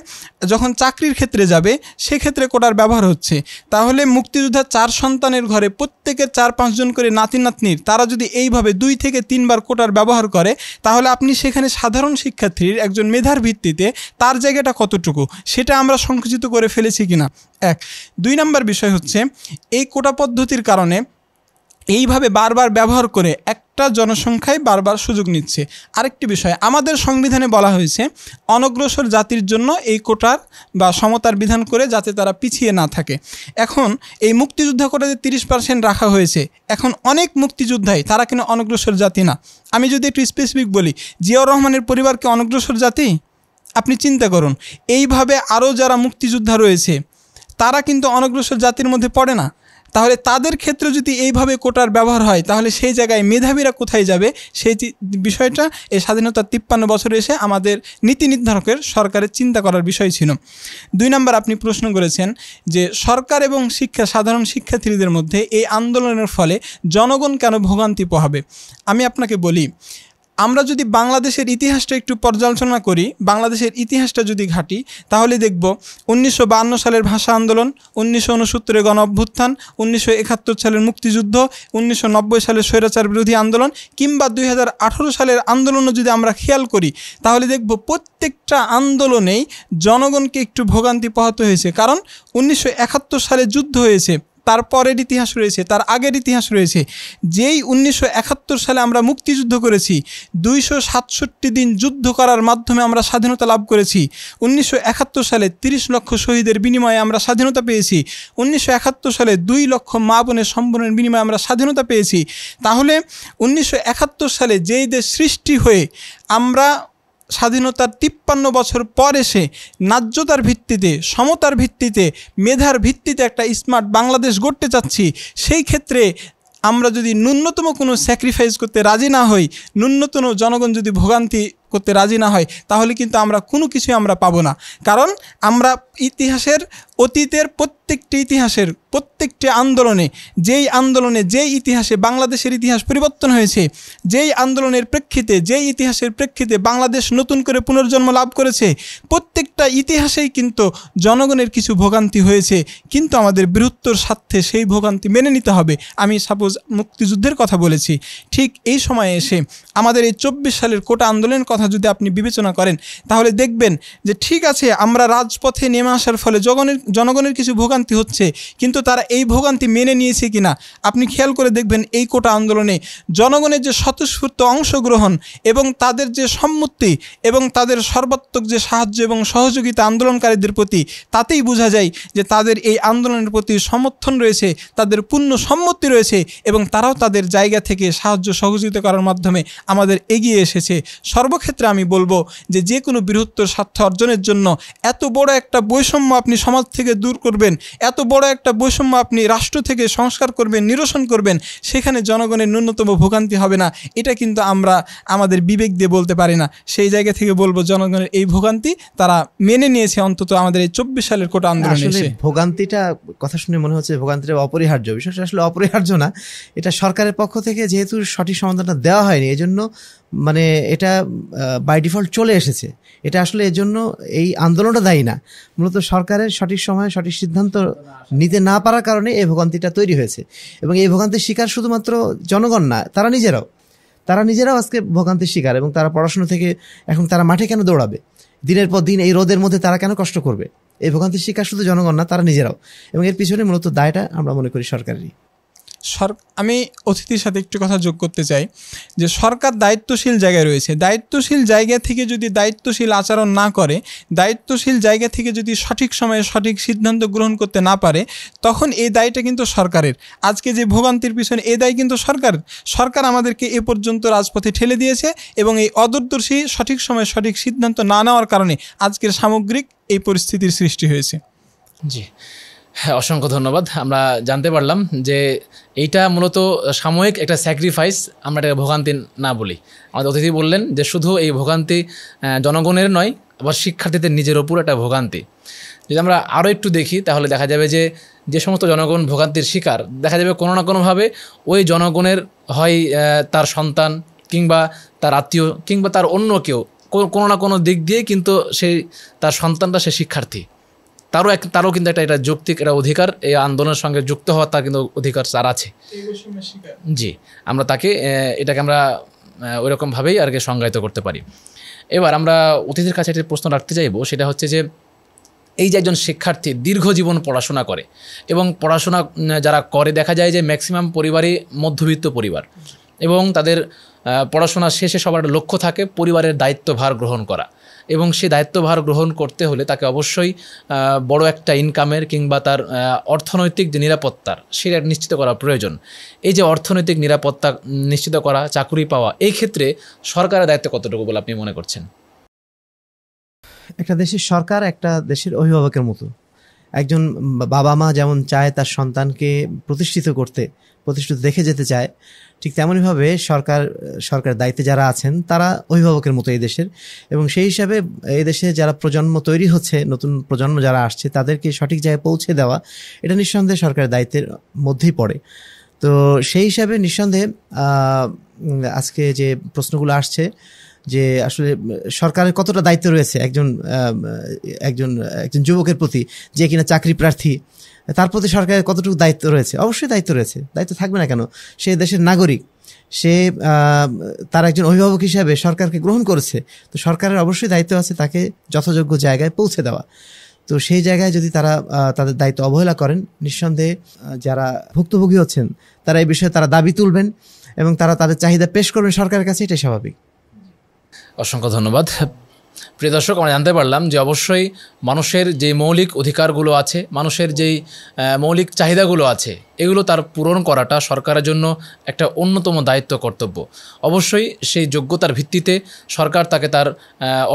যখন চাকরির ক্ষেত্রে যাবে সেক্ষেত্রে কোটার ব্যবহার হচ্ছে তাহলে মুক্তিযোদ্ধার চার সন্তানের ঘরে প্রত্যেকের চার পাঁচজন করে নাতি নাতনির তারা যদি এইভাবে দুই থেকে তিনবার কোটার কোটার ব্যবহার করে তাহলে আপনি সেখানে সাধারণ শিক্ষার্থীর একজন মেধার ভিত্তিতে তার জায়গাটা কতটুকু সেটা আমরা সংকুচিত করে ফেলেছি কিনা এক দুই নাম্বার বিষয় হচ্ছে এই কোটা পদ্ধতির কারণে এইভাবে বারবার ব্যবহার করে একটা জনসংখ্যায় বারবার সুযোগ নিচ্ছে আরেকটি বিষয় আমাদের সংবিধানে বলা হয়েছে অনগ্রসর জাতির জন্য এই কোটার বা সমতার বিধান করে যাতে তারা পিছিয়ে না থাকে এখন এই মুক্তিযোদ্ধা কোটাতে তিরিশ পার্সেন্ট রাখা হয়েছে এখন অনেক মুক্তিযোদ্ধাই তারা কিন্তু অনগ্রসর জাতি না আমি যদি একটু স্পেসিফিক বলি জিয়াউর রহমানের পরিবারকে অনগ্রসর জাতি আপনি চিন্তা করুন এইভাবে আরও যারা মুক্তিযোদ্ধা রয়েছে তারা কিন্তু অনগ্রসর জাতির মধ্যে পড়ে না তাহলে তাদের ক্ষেত্রে যদি এইভাবে কোটার ব্যবহার হয় তাহলে সেই জায়গায় মেধাবীরা কোথায় যাবে সেই বিষয়টা এই স্বাধীনতার তিপ্পান্ন বছরে এসে আমাদের নীতি নির্ধারকের সরকারের চিন্তা করার বিষয় ছিল দুই নম্বর আপনি প্রশ্ন করেছেন যে সরকার এবং শিক্ষা সাধারণ শিক্ষার্থীদের মধ্যে এই আন্দোলনের ফলে জনগণ কেন ভোগান্তি পোহাবে আমি আপনাকে বলি আমরা যদি বাংলাদেশের ইতিহাসটা একটু পর্যালোচনা করি বাংলাদেশের ইতিহাসটা যদি ঘাটি তাহলে দেখব উনিশশো সালের ভাষা আন্দোলন উনিশশো উনসত্তরের গণ অভ্যুত্থান উনিশশো সালের মুক্তিযুদ্ধ উনিশশো সালের স্বৈরাচার বিরোধী আন্দোলন কিংবা দুই সালের আন্দোলনও যদি আমরা খেয়াল করি তাহলে দেখব প্রত্যেকটা আন্দোলনেই জনগণকে একটু ভোগান্তি পোহাতে হয়েছে কারণ উনিশশো সালে যুদ্ধ হয়েছে তার পরের ইতিহাস রয়েছে তার আগের ইতিহাস রয়েছে যেই উনিশশো সালে আমরা মুক্তিযুদ্ধ করেছি দুইশো দিন যুদ্ধ করার মাধ্যমে আমরা স্বাধীনতা লাভ করেছি উনিশশো সালে ৩০ লক্ষ শহীদের বিনিময়ে আমরা স্বাধীনতা পেয়েছি উনিশশো সালে দুই লক্ষ মা বোনের সম্বরণের বিনিময়ে আমরা স্বাধীনতা পেয়েছি তাহলে উনিশশো সালে যেই দেশ সৃষ্টি হয়ে আমরা স্বাধীনতার তিপ্পান্ন বছর পর এসে ন্যায্যতার ভিত্তিতে সমতার ভিত্তিতে মেধার ভিত্তিতে একটা স্মার্ট বাংলাদেশ গড়তে চাচ্ছি সেই ক্ষেত্রে আমরা যদি ন্যূনতম কোনো স্যাক্রিফাইস করতে রাজি না হই ন্যূনতম জনগণ যদি ভোগান্তি করতে রাজি না হয় তাহলে কিন্তু আমরা কোনো কিছুই আমরা পাবো না কারণ আমরা ইতিহাসের অতীতের প্রত্যেকটি ইতিহাসের প্রত্যেকটি আন্দোলনে যেই আন্দোলনে যেই ইতিহাসে বাংলাদেশের ইতিহাস পরিবর্তন হয়েছে যেই আন্দোলনের প্রেক্ষিতে যেই ইতিহাসের প্রেক্ষিতে বাংলাদেশ নতুন করে পুনর্জন্ম লাভ করেছে প্রত্যেকটা ইতিহাসেই কিন্তু জনগণের কিছু ভোগান্তি হয়েছে কিন্তু আমাদের বৃহত্তর স্বার্থে সেই ভোগান্তি মেনে নিতে হবে আমি সাপোজ মুক্তিযুদ্ধের কথা বলেছি ঠিক এই সময়ে এসে আমাদের এই চব্বিশ সালের কোটা আন্দোলনের কথা যদি আপনি বিবেচনা করেন তাহলে দেখবেন যে ঠিক আছে আমরা রাজপথে নেমে আসার ফলে জগনের জনগণের কিছু ভোগান্তি হচ্ছে কিন্তু কিন্তু তারা এই ভোগান্তি মেনে নিয়েছে কিনা আপনি খেয়াল করে দেখবেন এই কোটা আন্দোলনে জনগণের যে স্বতঃস্ফূর্ত অংশগ্রহণ এবং তাদের যে সম্মতি এবং তাদের সর্বাত্মক যে সাহায্য এবং সহযোগিতা আন্দোলনকারীদের প্রতি তাতেই বোঝা যায় যে তাদের এই আন্দোলনের প্রতি সমর্থন রয়েছে তাদের পূর্ণ সম্মতি রয়েছে এবং তারাও তাদের জায়গা থেকে সাহায্য সহযোগিতা করার মাধ্যমে আমাদের এগিয়ে এসেছে সর্বক্ষেত্রে আমি বলবো যে যে কোনো বৃহত্তর স্বার্থ অর্জনের জন্য এত বড় একটা বৈষম্য আপনি সমাজ থেকে দূর করবেন এত বড় একটা বৈষম্য আপনি রাষ্ট্র থেকে সংস্কার করবেন নিরসন করবেন সেখানে জনগণের ন্যূনতম ভোগান্তি হবে না এটা কিন্তু আমরা আমাদের বিবেক দিয়ে বলতে পারি না সেই জায়গা থেকে বলবো জনগণের এই ভোগান্তি তারা মেনে নিয়েছে অন্তত আমাদের এই চব্বিশ সালের কোটা আন্দোলন ভোগান্তিটা কথা শুনে মনে হচ্ছে ভোগান্তিটা অপরিহার্য বিষয়টা আসলে অপরিহার্য না এটা সরকারের পক্ষ থেকে যেহেতু সঠিক সমাধানটা দেওয়া হয়নি এই জন্য মানে এটা বাই ডিফল্ট চলে এসেছে এটা আসলে এজন্য এই আন্দোলনটা দায়ী না মূলত সরকারের সঠিক সময়ে সঠিক সিদ্ধান্ত নিতে না পারার কারণে এই ভোগান্তিটা তৈরি হয়েছে এবং এই ভোগান্তির শিকার শুধুমাত্র জনগণ না তারা নিজেরাও তারা নিজেরাও আজকে ভোগান্তির শিকার এবং তারা পড়াশুনো থেকে এখন তারা মাঠে কেন দৌড়াবে দিনের পর দিন এই রোদের মধ্যে তারা কেন কষ্ট করবে এই ভোগান্তির শিকার শুধু জনগণ না তারা নিজেরাও এবং এর পিছনে মূলত দায়টা আমরা মনে করি সরকারেরই সর আমি অতিথির সাথে একটু কথা যোগ করতে চাই যে সরকার দায়িত্বশীল জায়গায় রয়েছে দায়িত্বশীল জায়গা থেকে যদি দায়িত্বশীল আচরণ না করে দায়িত্বশীল জায়গা থেকে যদি সঠিক সময়ে সঠিক সিদ্ধান্ত গ্রহণ করতে না পারে তখন এই দায়টা কিন্তু সরকারের আজকে যে ভোগান্তির পিছনে এই দায় কিন্তু সরকার সরকার আমাদেরকে এ পর্যন্ত রাজপথে ঠেলে দিয়েছে এবং এই অদূরদর্শী সঠিক সময়ে সঠিক সিদ্ধান্ত না নেওয়ার কারণে আজকের সামগ্রিক এই পরিস্থিতির সৃষ্টি হয়েছে জি হ্যাঁ অসংখ্য ধন্যবাদ আমরা জানতে পারলাম যে এইটা মূলত সাময়িক একটা স্যাক্রিফাইস আমরা এটাকে ভোগান্তি না বলি আমাদের অতিথি বললেন যে শুধু এই ভোগান্তি জনগণের নয় আবার শিক্ষার্থীদের নিজের ওপর একটা ভোগান্তি যদি আমরা আরও একটু দেখি তাহলে দেখা যাবে যে যে সমস্ত জনগণ ভোগান্তির শিকার দেখা যাবে কোনো না কোনোভাবে ওই জনগণের হয় তার সন্তান কিংবা তার আত্মীয় কিংবা তার অন্য কেউ কোনো না কোনো দিক দিয়ে কিন্তু সেই তার সন্তানটা সে শিক্ষার্থী তারও এক তারও কিন্তু একটা এটা যৌক্তিক এটা অধিকার এই আন্দোলনের সঙ্গে যুক্ত হওয়া তার কিন্তু অধিকার তার আছে জি আমরা তাকে এটাকে আমরা ওইরকমভাবেই আর কি সংজ্ঞায়িত করতে পারি এবার আমরা অতিথির কাছে একটি প্রশ্ন রাখতে চাইব সেটা হচ্ছে যে এই যে একজন শিক্ষার্থী দীর্ঘ জীবন পড়াশোনা করে এবং পড়াশোনা যারা করে দেখা যায় যে ম্যাক্সিমাম পরিবারই মধ্যবিত্ত পরিবার এবং তাদের পড়াশোনা শেষে সবার লক্ষ্য থাকে পরিবারের দায়িত্বভার গ্রহণ করা এবং সে দায়িত্বভার গ্রহণ করতে হলে তাকে অবশ্যই বড় একটা ইনকামের কিংবা তার অর্থনৈতিক যে নিরাপত্তার সেটা নিশ্চিত করা প্রয়োজন এই যে অর্থনৈতিক নিরাপত্তা নিশ্চিত করা চাকুরি পাওয়া এই ক্ষেত্রে সরকারের দায়িত্ব কতটুকু বলে আপনি মনে করছেন একটা দেশের সরকার একটা দেশের অভিভাবকের মতো একজন বাবা মা যেমন চায় তার সন্তানকে প্রতিষ্ঠিত করতে প্রতিষ্ঠিত দেখে যেতে চায় ঠিক তেমনইভাবে সরকার সরকার দায়িত্বে যারা আছেন তারা অভিভাবকের মতো এই দেশের এবং সেই হিসাবে এই দেশে যারা প্রজন্ম তৈরি হচ্ছে নতুন প্রজন্ম যারা আসছে তাদেরকে সঠিক জায়গায় পৌঁছে দেওয়া এটা নিঃসন্দেহে সরকারের দায়িত্বের মধ্যেই পড়ে তো সেই হিসাবে নিঃসন্দেহে আজকে যে প্রশ্নগুলো আসছে যে আসলে সরকারের কতটা দায়িত্ব রয়েছে একজন একজন একজন যুবকের প্রতি যে কিনা চাকরি প্রার্থী তার প্রতি সরকারের কতটুকু দায়িত্ব রয়েছে অবশ্যই দায়িত্ব রয়েছে দায়িত্ব থাকবে না কেন সে দেশের নাগরিক সে তার একজন অভিভাবক হিসাবে সরকারকে গ্রহণ করেছে তো সরকারের অবশ্যই দায়িত্ব আছে তাকে যথাযোগ্য জায়গায় পৌঁছে দেওয়া তো সেই জায়গায় যদি তারা তাদের দায়িত্ব অবহেলা করেন নিঃসন্দেহে যারা ভুক্তভোগী হচ্ছেন তারা এই বিষয়ে তারা দাবি তুলবেন এবং তারা তাদের চাহিদা পেশ করবেন সরকারের কাছে এটাই স্বাভাবিক অসংখ্য ধন্যবাদ প্রিয় দর্শক আমরা জানতে পারলাম যে অবশ্যই মানুষের যে মৌলিক অধিকারগুলো আছে মানুষের যেই মৌলিক চাহিদাগুলো আছে এগুলো তার পূরণ করাটা সরকারের জন্য একটা অন্যতম দায়িত্ব কর্তব্য অবশ্যই সেই যোগ্যতার ভিত্তিতে সরকার তাকে তার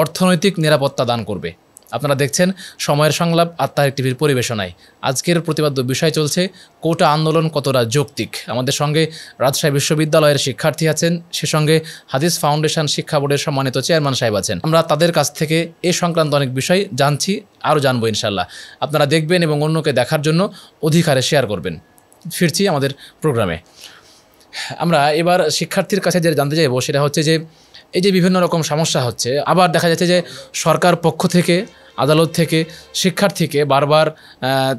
অর্থনৈতিক নিরাপত্তা দান করবে আপনারা দেখছেন সময়ের সংলাপ আত্মার টিভির পরিবেশনায় আজকের প্রতিবাদ্য বিষয় চলছে কোটা আন্দোলন কতটা যৌক্তিক আমাদের সঙ্গে রাজশাহী বিশ্ববিদ্যালয়ের শিক্ষার্থী আছেন সে সঙ্গে হাদিস ফাউন্ডেশন শিক্ষা বোর্ডের সম্মানিত চেয়ারম্যান সাহেব আছেন আমরা তাদের কাছ থেকে এ সংক্রান্ত অনেক বিষয় জানছি আরও জানবো ইনশাল্লাহ আপনারা দেখবেন এবং অন্যকে দেখার জন্য অধিকারে শেয়ার করবেন ফিরছি আমাদের প্রোগ্রামে আমরা এবার শিক্ষার্থীর কাছে যেটা জানতে চাইবো সেটা হচ্ছে যে এই যে বিভিন্ন রকম সমস্যা হচ্ছে আবার দেখা যাচ্ছে যে সরকার পক্ষ থেকে আদালত থেকে শিক্ষার্থীকে বারবার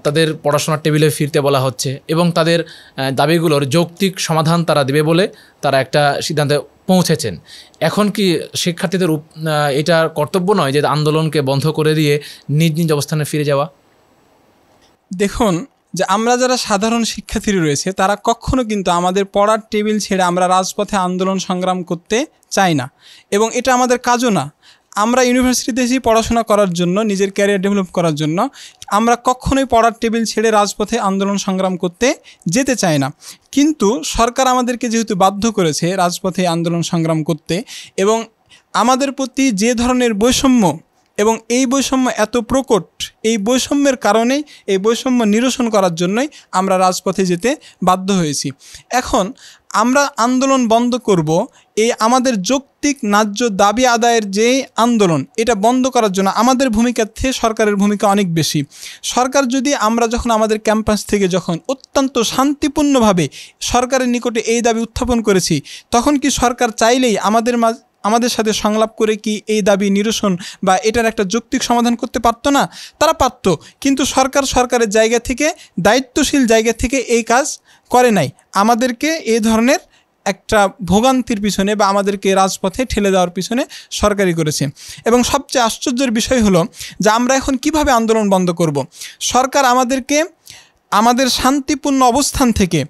তাদের পড়াশোনার টেবিলে ফিরতে বলা হচ্ছে এবং তাদের দাবিগুলোর যৌক্তিক সমাধান তারা দেবে বলে তারা একটা সিদ্ধান্তে পৌঁছেছেন এখন কি শিক্ষার্থীদের এটা কর্তব্য নয় যে আন্দোলনকে বন্ধ করে দিয়ে নিজ নিজ অবস্থানে ফিরে যাওয়া দেখুন যে আমরা যারা সাধারণ শিক্ষার্থী রয়েছে তারা কখনো কিন্তু আমাদের পড়ার টেবিল ছেড়ে আমরা রাজপথে আন্দোলন সংগ্রাম করতে চাই না এবং এটা আমাদের কাজও না আমরা ইউনিভার্সিটিতে এসেই পড়াশোনা করার জন্য নিজের ক্যারিয়ার ডেভেলপ করার জন্য আমরা কখনোই পড়ার টেবিল ছেড়ে রাজপথে আন্দোলন সংগ্রাম করতে যেতে চাই না কিন্তু সরকার আমাদেরকে যেহেতু বাধ্য করেছে রাজপথে আন্দোলন সংগ্রাম করতে এবং আমাদের প্রতি যে ধরনের বৈষম্য এবং এই বৈষম্য এত প্রকট এই বৈষম্যের কারণেই এই বৈষম্য নিরসন করার জন্যই আমরা রাজপথে যেতে বাধ্য হয়েছি এখন আমরা আন্দোলন বন্ধ করব এই আমাদের যৌক্তিক ন্যায্য দাবি আদায়ের যে আন্দোলন এটা বন্ধ করার জন্য আমাদের ভূমিকার থেকে সরকারের ভূমিকা অনেক বেশি সরকার যদি আমরা যখন আমাদের ক্যাম্পাস থেকে যখন অত্যন্ত শান্তিপূর্ণভাবে সরকারের নিকটে এই দাবি উত্থাপন করেছি তখন কি সরকার চাইলেই আমাদের আমাদের সাথে সংলাপ করে কি এই দাবি নিরসন বা এটার একটা যৌক্তিক সমাধান করতে পারতো না তারা পারত কিন্তু সরকার সরকারের জায়গা থেকে দায়িত্বশীল জায়গা থেকে এই কাজ করে নাই আমাদেরকে এই ধরনের একটা ভোগান্তির পিছনে বা আমাদেরকে রাজপথে ঠেলে দেওয়ার পিছনে সরকারই করেছে এবং সবচেয়ে আশ্চর্যের বিষয় হলো যে আমরা এখন কিভাবে আন্দোলন বন্ধ করব। সরকার আমাদেরকে আমাদের শান্তিপূর্ণ অবস্থান থেকে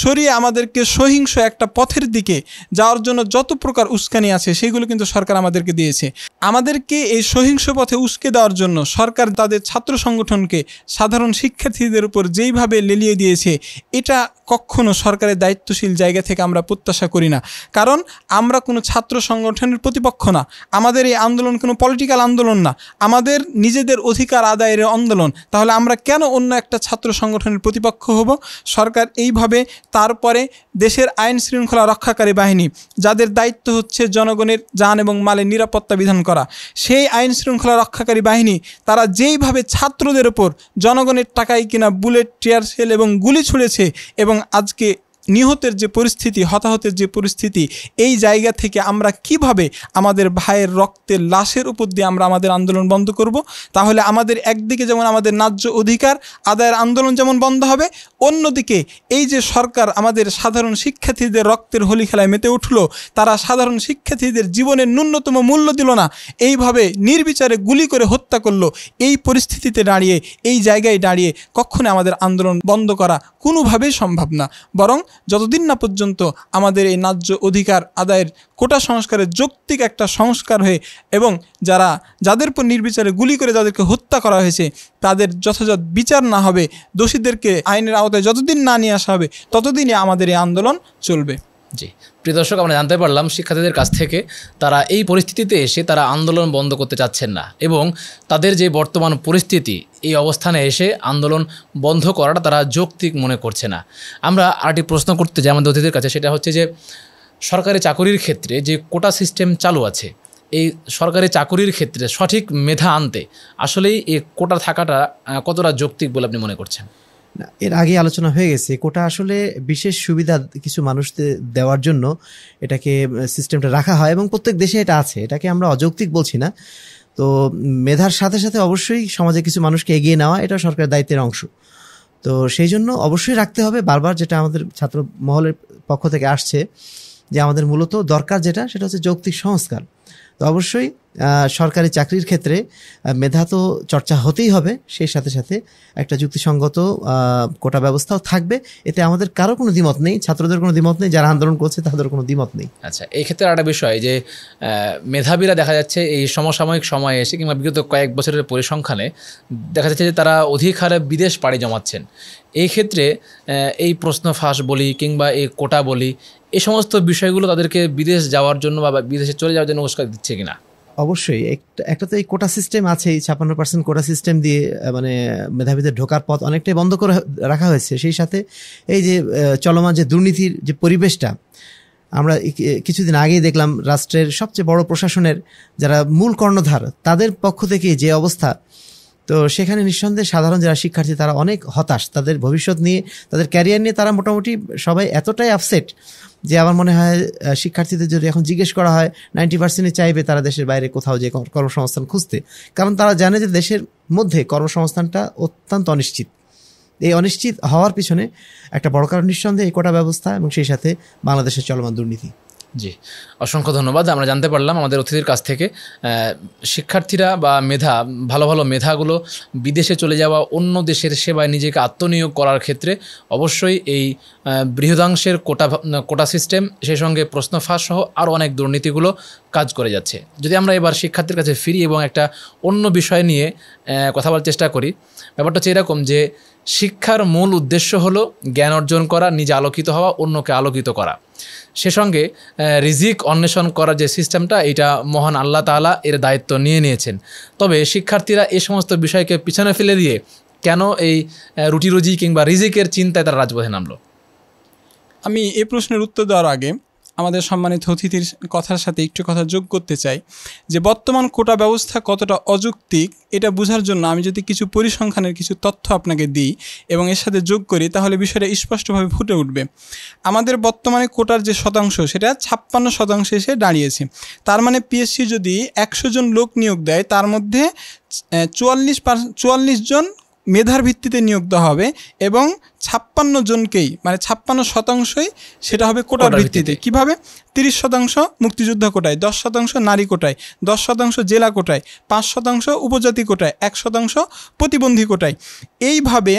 সরিয়ে আমাদেরকে সহিংস একটা পথের দিকে যাওয়ার জন্য যত প্রকার উস্কানি আছে সেগুলো কিন্তু সরকার আমাদেরকে দিয়েছে আমাদেরকে এই সহিংস পথে উস্কে দেওয়ার জন্য সরকার তাদের ছাত্র সংগঠনকে সাধারণ শিক্ষার্থীদের উপর যেইভাবে লেলিয়ে দিয়েছে এটা কখনো সরকারের দায়িত্বশীল জায়গা থেকে আমরা প্রত্যাশা করি না কারণ আমরা কোনো ছাত্র সংগঠনের প্রতিপক্ষ না আমাদের এই আন্দোলন কোনো পলিটিক্যাল আন্দোলন না আমাদের নিজেদের অধিকার আদায়ের আন্দোলন তাহলে আমরা কেন অন্য একটা ছাত্র সংগঠনের প্রতিপক্ষ হব সরকার এইভাবে তারপরে দেশের আইন শৃঙ্খলা রক্ষাকারী বাহিনী যাদের দায়িত্ব হচ্ছে জনগণের যান এবং মালের নিরাপত্তা বিধান করা সেই আইন শৃঙ্খলা রক্ষাকারী বাহিনী তারা যেইভাবে ছাত্রদের ওপর জনগণের টাকায় কিনা বুলেট টিয়ার সেল এবং গুলি ছুঁড়েছে এবং আজকে নিহতের যে পরিস্থিতি হতাহতের যে পরিস্থিতি এই জায়গা থেকে আমরা কিভাবে আমাদের ভাইয়ের রক্তের লাশের উপর দিয়ে আমরা আমাদের আন্দোলন বন্ধ করব তাহলে আমাদের একদিকে যেমন আমাদের ন্যায্য অধিকার আদায়ের আন্দোলন যেমন বন্ধ হবে অন্যদিকে এই যে সরকার আমাদের সাধারণ শিক্ষার্থীদের রক্তের হোলি খেলায় মেতে উঠল তারা সাধারণ শিক্ষার্থীদের জীবনের ন্যূনতম মূল্য দিল না এইভাবে নির্বিচারে গুলি করে হত্যা করলো এই পরিস্থিতিতে দাঁড়িয়ে এই জায়গায় দাঁড়িয়ে কখনো আমাদের আন্দোলন বন্ধ করা কোনোভাবেই সম্ভব না বরং যতদিন না পর্যন্ত আমাদের এই ন্যায্য অধিকার আদায়ের কোটা সংস্কারের যৌক্তিক একটা সংস্কার হয়ে এবং যারা যাদের উপর নির্বিচারে গুলি করে যাদেরকে হত্যা করা হয়েছে তাদের যথাযথ বিচার না হবে দোষীদেরকে আইনের আওতায় যতদিন না নিয়ে আসা হবে ততদিনই আমাদের এই আন্দোলন চলবে জি প্রিয় দর্শক আমরা জানতে পারলাম শিক্ষার্থীদের কাছ থেকে তারা এই পরিস্থিতিতে এসে তারা আন্দোলন বন্ধ করতে চাচ্ছেন না এবং তাদের যে বর্তমান পরিস্থিতি এই অবস্থানে এসে আন্দোলন বন্ধ করাটা তারা যৌক্তিক মনে করছে না আমরা আরেকটি প্রশ্ন করতে যাই আমাদের অতিথিদের কাছে সেটা হচ্ছে যে সরকারি চাকুরির ক্ষেত্রে যে কোটা সিস্টেম চালু আছে এই সরকারি চাকুরির ক্ষেত্রে সঠিক মেধা আনতে আসলেই এই কোটা থাকাটা কতটা যৌক্তিক বলে আপনি মনে করছেন এর আগে আলোচনা হয়ে গেছে কোটা আসলে বিশেষ সুবিধা কিছু মানুষদের দেওয়ার জন্য এটাকে সিস্টেমটা রাখা হয় এবং প্রত্যেক দেশে এটা আছে এটাকে আমরা অযৌক্তিক বলছি না তো মেধার সাথে সাথে অবশ্যই সমাজে কিছু মানুষকে এগিয়ে নেওয়া এটা সরকারের দায়িত্বের অংশ তো সেই জন্য অবশ্যই রাখতে হবে বারবার যেটা আমাদের ছাত্র মহলের পক্ষ থেকে আসছে যে আমাদের মূলত দরকার যেটা সেটা হচ্ছে যৌক্তিক সংস্কার তো অবশ্যই সরকারি চাকরির ক্ষেত্রে মেধা তো চর্চা হতেই হবে সেই সাথে সাথে একটা যুক্তিসঙ্গত কোটা ব্যবস্থাও থাকবে এতে আমাদের কারো কোনো দ্বিমত নেই ছাত্রদের কোনো দ্বিমত নেই যারা আন্দোলন করছে তাদের কোনো দ্বিমত নেই আচ্ছা এই ক্ষেত্রে একটা বিষয় যে মেধাবীরা দেখা যাচ্ছে এই সমসাময়িক সময়ে এসে কিংবা বিগত কয়েক বছরের পরিসংখ্যানে দেখা যাচ্ছে যে তারা অধিক হারে বিদেশ পাড়ি জমাচ্ছেন এই ক্ষেত্রে এই প্রশ্ন ফাঁস বলি কিংবা এই কোটা বলি এই সমস্ত বিষয়গুলো তাদেরকে বিদেশ যাওয়ার জন্য বা বিদেশে চলে যাওয়ার জন্য উস্কার দিচ্ছে কিনা অবশ্যই একটা একটা তো এই কোটা সিস্টেম আছে এই ছাপান্ন পার্সেন্ট কোটা সিস্টেম দিয়ে মানে মেধাবীদের ঢোকার পথ অনেকটাই বন্ধ করে রাখা হয়েছে সেই সাথে এই যে চলমান যে দুর্নীতির যে পরিবেশটা আমরা কিছুদিন আগেই দেখলাম রাষ্ট্রের সবচেয়ে বড় প্রশাসনের যারা মূল কর্ণধার তাদের পক্ষ থেকে যে অবস্থা তো সেখানে নিঃসন্দেহে সাধারণ যারা শিক্ষার্থী তারা অনেক হতাশ তাদের ভবিষ্যৎ নিয়ে তাদের ক্যারিয়ার নিয়ে তারা মোটামুটি সবাই এতটাই আপসেট যে আমার মনে হয় শিক্ষার্থীদের যদি এখন জিজ্ঞেস করা হয় নাইনটি পার্সেন্টে চাইবে তারা দেশের বাইরে কোথাও যে কর্মসংস্থান খুঁজতে কারণ তারা জানে যে দেশের মধ্যে কর্মসংস্থানটা অত্যন্ত অনিশ্চিত এই অনিশ্চিত হওয়ার পিছনে একটা বড় কারণ নিঃসন্দেহে এই ব্যবস্থা এবং সেই সাথে বাংলাদেশের চলমান দুর্নীতি জি অসংখ্য ধন্যবাদ আমরা জানতে পারলাম আমাদের অতিথির কাছ থেকে শিক্ষার্থীরা বা মেধা ভালো ভালো মেধাগুলো বিদেশে চলে যাওয়া অন্য দেশের সেবায় নিজেকে আত্মনিয়োগ করার ক্ষেত্রে অবশ্যই এই বৃহদাংশের কোটা কোটা সিস্টেম সেই সঙ্গে প্রশ্ন ফাঁস সহ আরও অনেক দুর্নীতিগুলো কাজ করে যাচ্ছে যদি আমরা এবার শিক্ষার্থীর কাছে ফিরি এবং একটা অন্য বিষয় নিয়ে কথা বলার চেষ্টা করি ব্যাপারটা হচ্ছে এরকম যে শিক্ষার মূল উদ্দেশ্য হলো জ্ঞান অর্জন করা নিজে আলোকিত হওয়া অন্যকে আলোকিত করা সে সঙ্গে রিজিক অন্বেষণ করার যে সিস্টেমটা এটা মহান আল্লাহ তালা এর দায়িত্ব নিয়ে নিয়েছেন তবে শিক্ষার্থীরা এ সমস্ত বিষয়কে পিছনে ফেলে দিয়ে কেন এই রুটি রুজি কিংবা রিজিকের চিন্তায় তারা রাজপথে নামলো আমি এই প্রশ্নের উত্তর দেওয়ার আগে আমাদের সম্মানিত অতিথির কথার সাথে একটু কথা যোগ করতে চাই যে বর্তমান কোটা ব্যবস্থা কতটা অযৌক্তিক এটা বোঝার জন্য আমি যদি কিছু পরিসংখ্যানের কিছু তথ্য আপনাকে দিই এবং এর সাথে যোগ করি তাহলে বিষয়টা স্পষ্টভাবে ফুটে উঠবে আমাদের বর্তমানে কোটার যে শতাংশ সেটা ছাপ্পান্ন শতাংশ এসে দাঁড়িয়েছে তার মানে পিএসসি যদি একশো জন লোক নিয়োগ দেয় তার মধ্যে চুয়াল্লিশ চুয়াল্লিশ জন মেধার ভিত্তিতে নিয়োগ দেওয়া হবে এবং ছাপ্পান্ন জনকেই মানে ছাপ্পান্ন শতাংশই সেটা হবে কোটার ভিত্তিতে কিভাবে তিরিশ শতাংশ মুক্তিযোদ্ধা কোটায় দশ শতাংশ নারী কোটায় দশ শতাংশ জেলা কোটায় পাঁচ শতাংশ উপজাতি কোটায় এক শতাংশ প্রতিবন্ধী কোটায় এইভাবে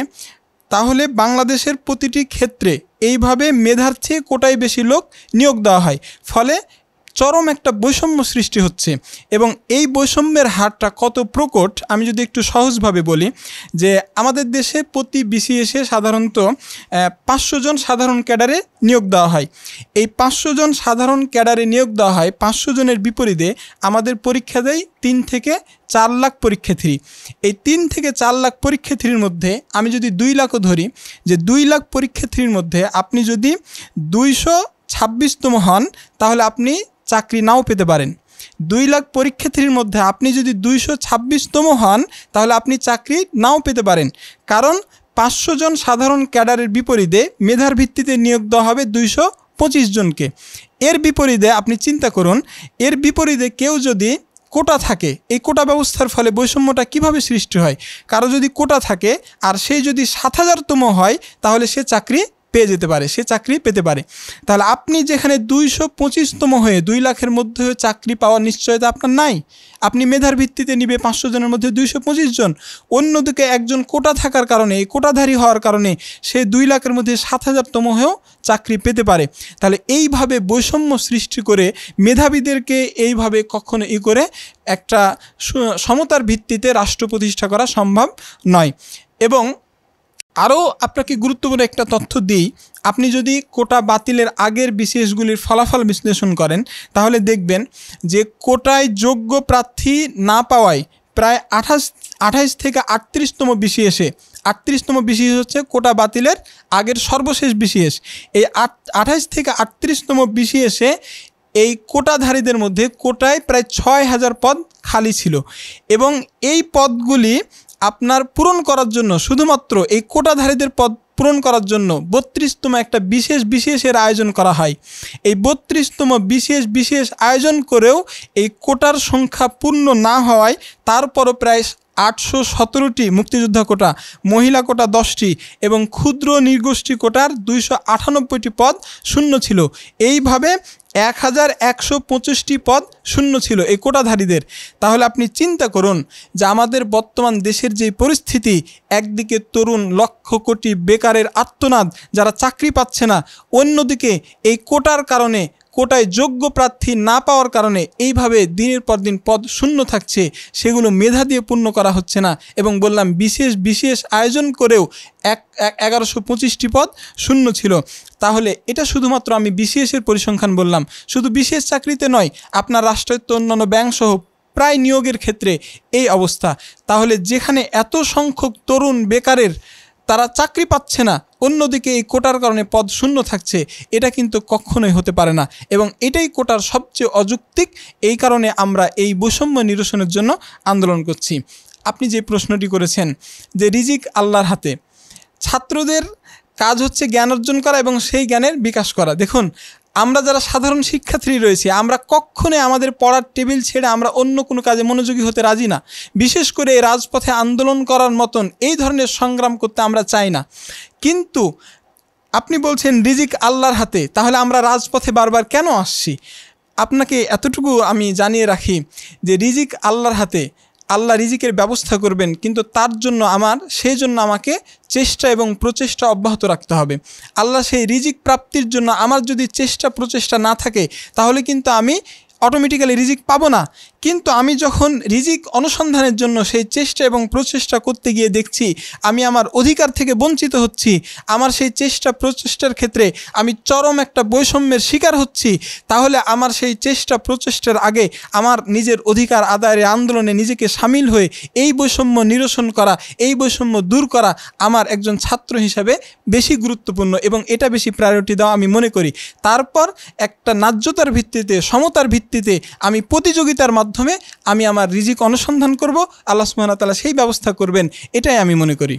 তাহলে বাংলাদেশের প্রতিটি ক্ষেত্রে এইভাবে মেধার চেয়ে কোটায় বেশি লোক নিয়োগ দেওয়া হয় ফলে চরম একটা বৈষম্য সৃষ্টি হচ্ছে এবং এই বৈষম্যের হারটা কত প্রকট আমি যদি একটু সহজভাবে বলি যে আমাদের দেশে প্রতি বিসিএসে সাধারণত পাঁচশো জন সাধারণ ক্যাডারে নিয়োগ দেওয়া হয় এই পাঁচশো জন সাধারণ ক্যাডারে নিয়োগ দেওয়া হয় পাঁচশো জনের বিপরীতে আমাদের পরীক্ষা দেয় তিন থেকে চার লাখ পরীক্ষার্থী এই তিন থেকে চার লাখ পরীক্ষার্থীর মধ্যে আমি যদি দুই লাখও ধরি যে দুই লাখ পরীক্ষার্থীর মধ্যে আপনি যদি দুইশো ছাব্বিশতম হন তাহলে আপনি চাকরি নাও পেতে পারেন দুই লাখ পরীক্ষার্থীর মধ্যে আপনি যদি দুইশো ছাব্বিশতম হন তাহলে আপনি চাকরি নাও পেতে পারেন কারণ পাঁচশো জন সাধারণ ক্যাডারের বিপরীতে মেধার ভিত্তিতে নিয়োগ দেওয়া হবে দুইশো পঁচিশ জনকে এর বিপরীতে আপনি চিন্তা করুন এর বিপরীতে কেউ যদি কোটা থাকে এই কোটা ব্যবস্থার ফলে বৈষম্যটা কিভাবে সৃষ্টি হয় কারো যদি কোটা থাকে আর সেই যদি সাত হাজারতম হয় তাহলে সে চাকরি পেয়ে যেতে পারে সে চাকরি পেতে পারে তাহলে আপনি যেখানে দুইশো পঁচিশতম হয়ে দুই লাখের মধ্যে চাকরি পাওয়ার নিশ্চয়তা আপনার নাই আপনি মেধার ভিত্তিতে নিবে পাঁচশো জনের মধ্যে দুইশো পঁচিশ জন অন্যদিকে একজন কোটা থাকার কারণে এই কোটাধারী হওয়ার কারণে সে দুই লাখের মধ্যে সাত হাজারতম হয়েও চাকরি পেতে পারে তাহলে এইভাবে বৈষম্য সৃষ্টি করে মেধাবীদেরকে এইভাবে কখনো ই করে একটা সমতার ভিত্তিতে রাষ্ট্র প্রতিষ্ঠা করা সম্ভব নয় এবং আরও আপনাকে গুরুত্বপূর্ণ একটা তথ্য দিই আপনি যদি কোটা বাতিলের আগের বিসিএসগুলির ফলাফল বিশ্লেষণ করেন তাহলে দেখবেন যে কোটায় যোগ্য প্রার্থী না পাওয়ায় প্রায় আঠাশ আঠাইশ থেকে আটত্রিশতম বিসিএসে আটত্রিশতম বিসিএস হচ্ছে কোটা বাতিলের আগের সর্বশেষ বিসিএস এই আট আঠাইশ থেকে আটত্রিশতম বিসিএসে এই কোটাধারীদের মধ্যে কোটায় প্রায় ছয় হাজার পদ খালি ছিল এবং এই পদগুলি আপনার পূরণ করার জন্য শুধুমাত্র এই কোটাধারীদের পদ পূরণ করার জন্য বত্রিশতম একটা বিশেষ বিশেষের আয়োজন করা হয় এই বত্রিশতম বিশেষ বিশেষ আয়োজন করেও এই কোটার সংখ্যা পূর্ণ না হওয়ায় তারপরও প্রায় আটশো সতেরোটি মুক্তিযোদ্ধা কোটা মহিলা কোটা দশটি এবং ক্ষুদ্র নির্গোষ্ঠী কোটার দুইশো আটানব্বইটি পদ শূন্য ছিল এইভাবে এক হাজার একশো পঁচিশটি পদ শূন্য ছিল এই কোটাধারীদের তাহলে আপনি চিন্তা করুন যে আমাদের বর্তমান দেশের যে পরিস্থিতি একদিকে তরুণ লক্ষ কোটি বেকারের আত্মনাদ যারা চাকরি পাচ্ছে না অন্যদিকে এই কোটার কারণে কোটায় যোগ্য প্রার্থী না পাওয়ার কারণে এইভাবে দিনের পর দিন পদ শূন্য থাকছে সেগুলো মেধা দিয়ে পূর্ণ করা হচ্ছে না এবং বললাম বিশেষ বিশেষ আয়োজন করেও এক এগারোশো পঁচিশটি পদ শূন্য ছিল তাহলে এটা শুধুমাত্র আমি বিসিএসের পরিসংখ্যান বললাম শুধু বিশেষ চাকরিতে নয় আপনার রাষ্ট্রায়ত্ত অন্যান্য ব্যাংকসহ প্রায় নিয়োগের ক্ষেত্রে এই অবস্থা তাহলে যেখানে এত সংখ্যক তরুণ বেকারের তারা চাকরি পাচ্ছে না অন্যদিকে এই কোটার কারণে পদ শূন্য থাকছে এটা কিন্তু কখনোই হতে পারে না এবং এটাই কোটার সবচেয়ে অযৌক্তিক এই কারণে আমরা এই বৈষম্য নিরসনের জন্য আন্দোলন করছি আপনি যে প্রশ্নটি করেছেন যে রিজিক আল্লাহর হাতে ছাত্রদের কাজ হচ্ছে জ্ঞান অর্জন করা এবং সেই জ্ঞানের বিকাশ করা দেখুন আমরা যারা সাধারণ শিক্ষার্থী রয়েছি আমরা কক্ষণে আমাদের পড়ার টেবিল ছেড়ে আমরা অন্য কোনো কাজে মনোযোগী হতে রাজি না বিশেষ করে রাজপথে আন্দোলন করার মতন এই ধরনের সংগ্রাম করতে আমরা চাই না কিন্তু আপনি বলছেন রিজিক আল্লাহর হাতে তাহলে আমরা রাজপথে বারবার কেন আসছি আপনাকে এতটুকু আমি জানিয়ে রাখি যে রিজিক আল্লাহর হাতে আল্লাহ রিজিকের ব্যবস্থা করবেন কিন্তু তার জন্য আমার সেই জন্য আমাকে চেষ্টা এবং প্রচেষ্টা অব্যাহত রাখতে হবে আল্লাহ সেই রিজিক প্রাপ্তির জন্য আমার যদি চেষ্টা প্রচেষ্টা না থাকে তাহলে কিন্তু আমি অটোমেটিক্যালি রিজিক পাবো না কিন্তু আমি যখন রিজিক অনুসন্ধানের জন্য সেই চেষ্টা এবং প্রচেষ্টা করতে গিয়ে দেখছি আমি আমার অধিকার থেকে বঞ্চিত হচ্ছি আমার সেই চেষ্টা প্রচেষ্টার ক্ষেত্রে আমি চরম একটা বৈষম্যের শিকার হচ্ছি তাহলে আমার সেই চেষ্টা প্রচেষ্টার আগে আমার নিজের অধিকার আদায়ের আন্দোলনে নিজেকে সামিল হয়ে এই বৈষম্য নিরসন করা এই বৈষম্য দূর করা আমার একজন ছাত্র হিসাবে বেশি গুরুত্বপূর্ণ এবং এটা বেশি প্রায়োরিটি দেওয়া আমি মনে করি তারপর একটা ন্যায্যতার ভিত্তিতে সমতার ভিত্তিতে আমি প্রতিযোগিতার মাধ্যমে মাধ্যমে আমি আমার রিজিক অনুসন্ধান করব আল্লাহ সুবহানাহু তালা সেই ব্যবস্থা করবেন এটাই আমি মনে করি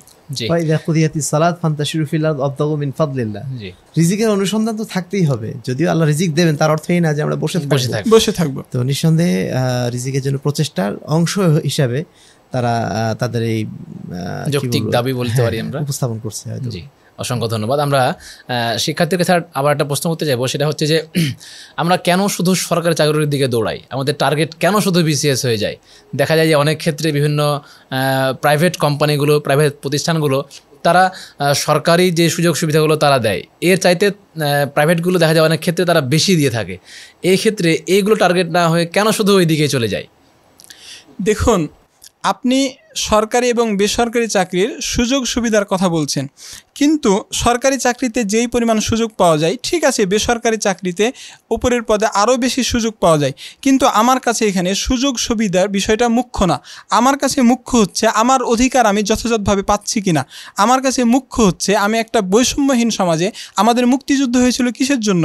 রিজিকের অনুসন্ধান তো থাকতেই হবে যদিও আল্লাহ রিজিক দেবেন তার অর্থ এই না যে আমরা বসে বসে থাকব বসে থাকবো তো নিঃসন্দেহে রিজিকের জন্য প্রচেষ্টার অংশ হিসাবে তারা তাদের এই যৌক্তিক দাবি বলতে পারি হ্যাঁ, আমরা উপস্থাপন করছে হয়তো অসংখ্য ধন্যবাদ আমরা শিক্ষার্থীর কাছে আবার একটা প্রশ্ন করতে যাবো সেটা হচ্ছে যে *clears throat* আমরা কেন শুধু সরকারি চাকরির দিকে দৌড়াই আমাদের টার্গেট কেন শুধু বিসিএস হয়ে যায় দেখা যায় যে অনেক ক্ষেত্রে বিভিন্ন প্রাইভেট কোম্পানিগুলো প্রাইভেট প্রতিষ্ঠানগুলো তারা সরকারি যে সুযোগ সুবিধাগুলো তারা দেয় এর চাইতে প্রাইভেটগুলো দেখা যায় অনেক ক্ষেত্রে তারা বেশি দিয়ে থাকে এই ক্ষেত্রে এইগুলো টার্গেট না হয়ে কেন শুধু ওই দিকে চলে যায় দেখুন আপনি সরকারি এবং বেসরকারি চাকরির সুযোগ সুবিধার কথা বলছেন কিন্তু সরকারি চাকরিতে যেই পরিমাণ সুযোগ পাওয়া যায় ঠিক আছে বেসরকারি চাকরিতে উপরের পদে আরও বেশি সুযোগ পাওয়া যায় কিন্তু আমার কাছে এখানে সুযোগ সুবিধার বিষয়টা মুখ্য না আমার কাছে মুখ্য হচ্ছে আমার অধিকার আমি যথাযথভাবে পাচ্ছি কিনা আমার কাছে মুখ্য হচ্ছে আমি একটা বৈষম্যহীন সমাজে আমাদের মুক্তিযুদ্ধ হয়েছিল কিসের জন্য